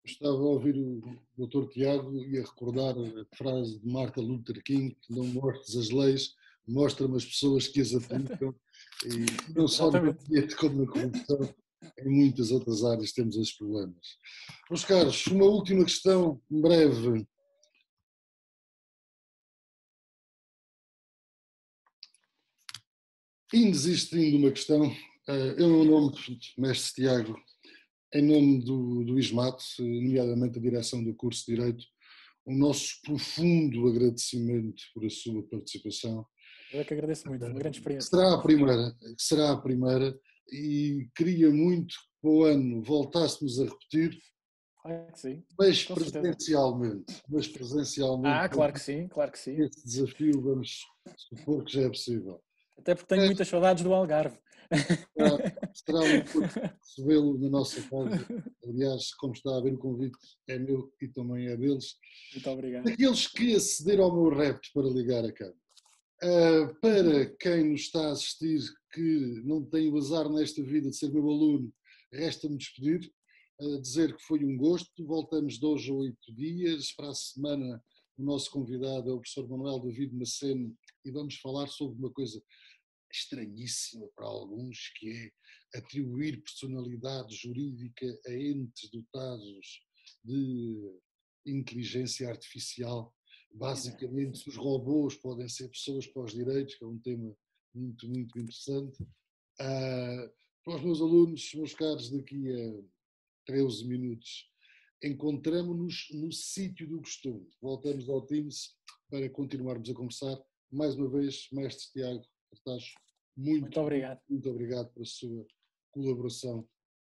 Estava a ouvir o Dr. Tiago e a recordar a frase de Marta Luther King: Não mostres as leis, mostra-me as pessoas que as aplicam. (laughs) E não só no ambiente como na corrupção em muitas outras áreas temos esses problemas. Os caros, uma última questão, em breve. Inexistindo uma questão, eh, eu não nome mestre Tiago, em nome do, do ISMAT, nomeadamente a direção do curso de Direito, o nosso profundo agradecimento por a sua participação. Eu é que agradeço muito, uma grande experiência. Será a primeira, será a primeira e queria muito que para o ano voltássemos a repetir. sim. Mas presencialmente. Mas presencialmente. Ah, claro que sim, claro que sim. Esse desafio vamos supor que já é possível. Até porque tenho é. muitas saudades do Algarve. Será, um (laughs) pouco recebê-lo na nossa casa. Aliás, como está a ver o convite, é meu e também é deles. Muito obrigado. Aqueles que acederam ao meu repto para ligar a câmara. Uh, para quem nos está a assistir que não tem o azar nesta vida de ser meu aluno, resta-me despedir, uh, dizer que foi um gosto. Voltamos de hoje a oito dias. Para a semana, o nosso convidado é o professor Manuel David Maceno e vamos falar sobre uma coisa estranhíssima para alguns, que é atribuir personalidade jurídica a entes dotados de inteligência artificial basicamente se os robôs podem ser pessoas para os direitos, que é um tema muito, muito interessante. Uh, para os meus alunos, meus caros, daqui a 13 minutos, encontramos-nos no sítio do costume. Voltamos ao Teams para continuarmos a conversar. Mais uma vez, Mestre Tiago Cartacho, muito, muito obrigado. Muito obrigado pela sua colaboração.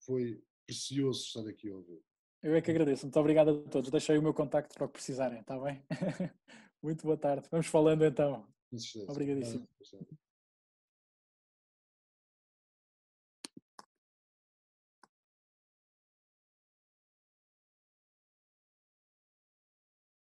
Foi precioso estar aqui a ouvir. Eu é que agradeço. Muito obrigado a todos. Deixei o meu contacto para o que precisarem, está bem? (laughs) Muito boa tarde. Vamos falando então. Obrigadíssimo.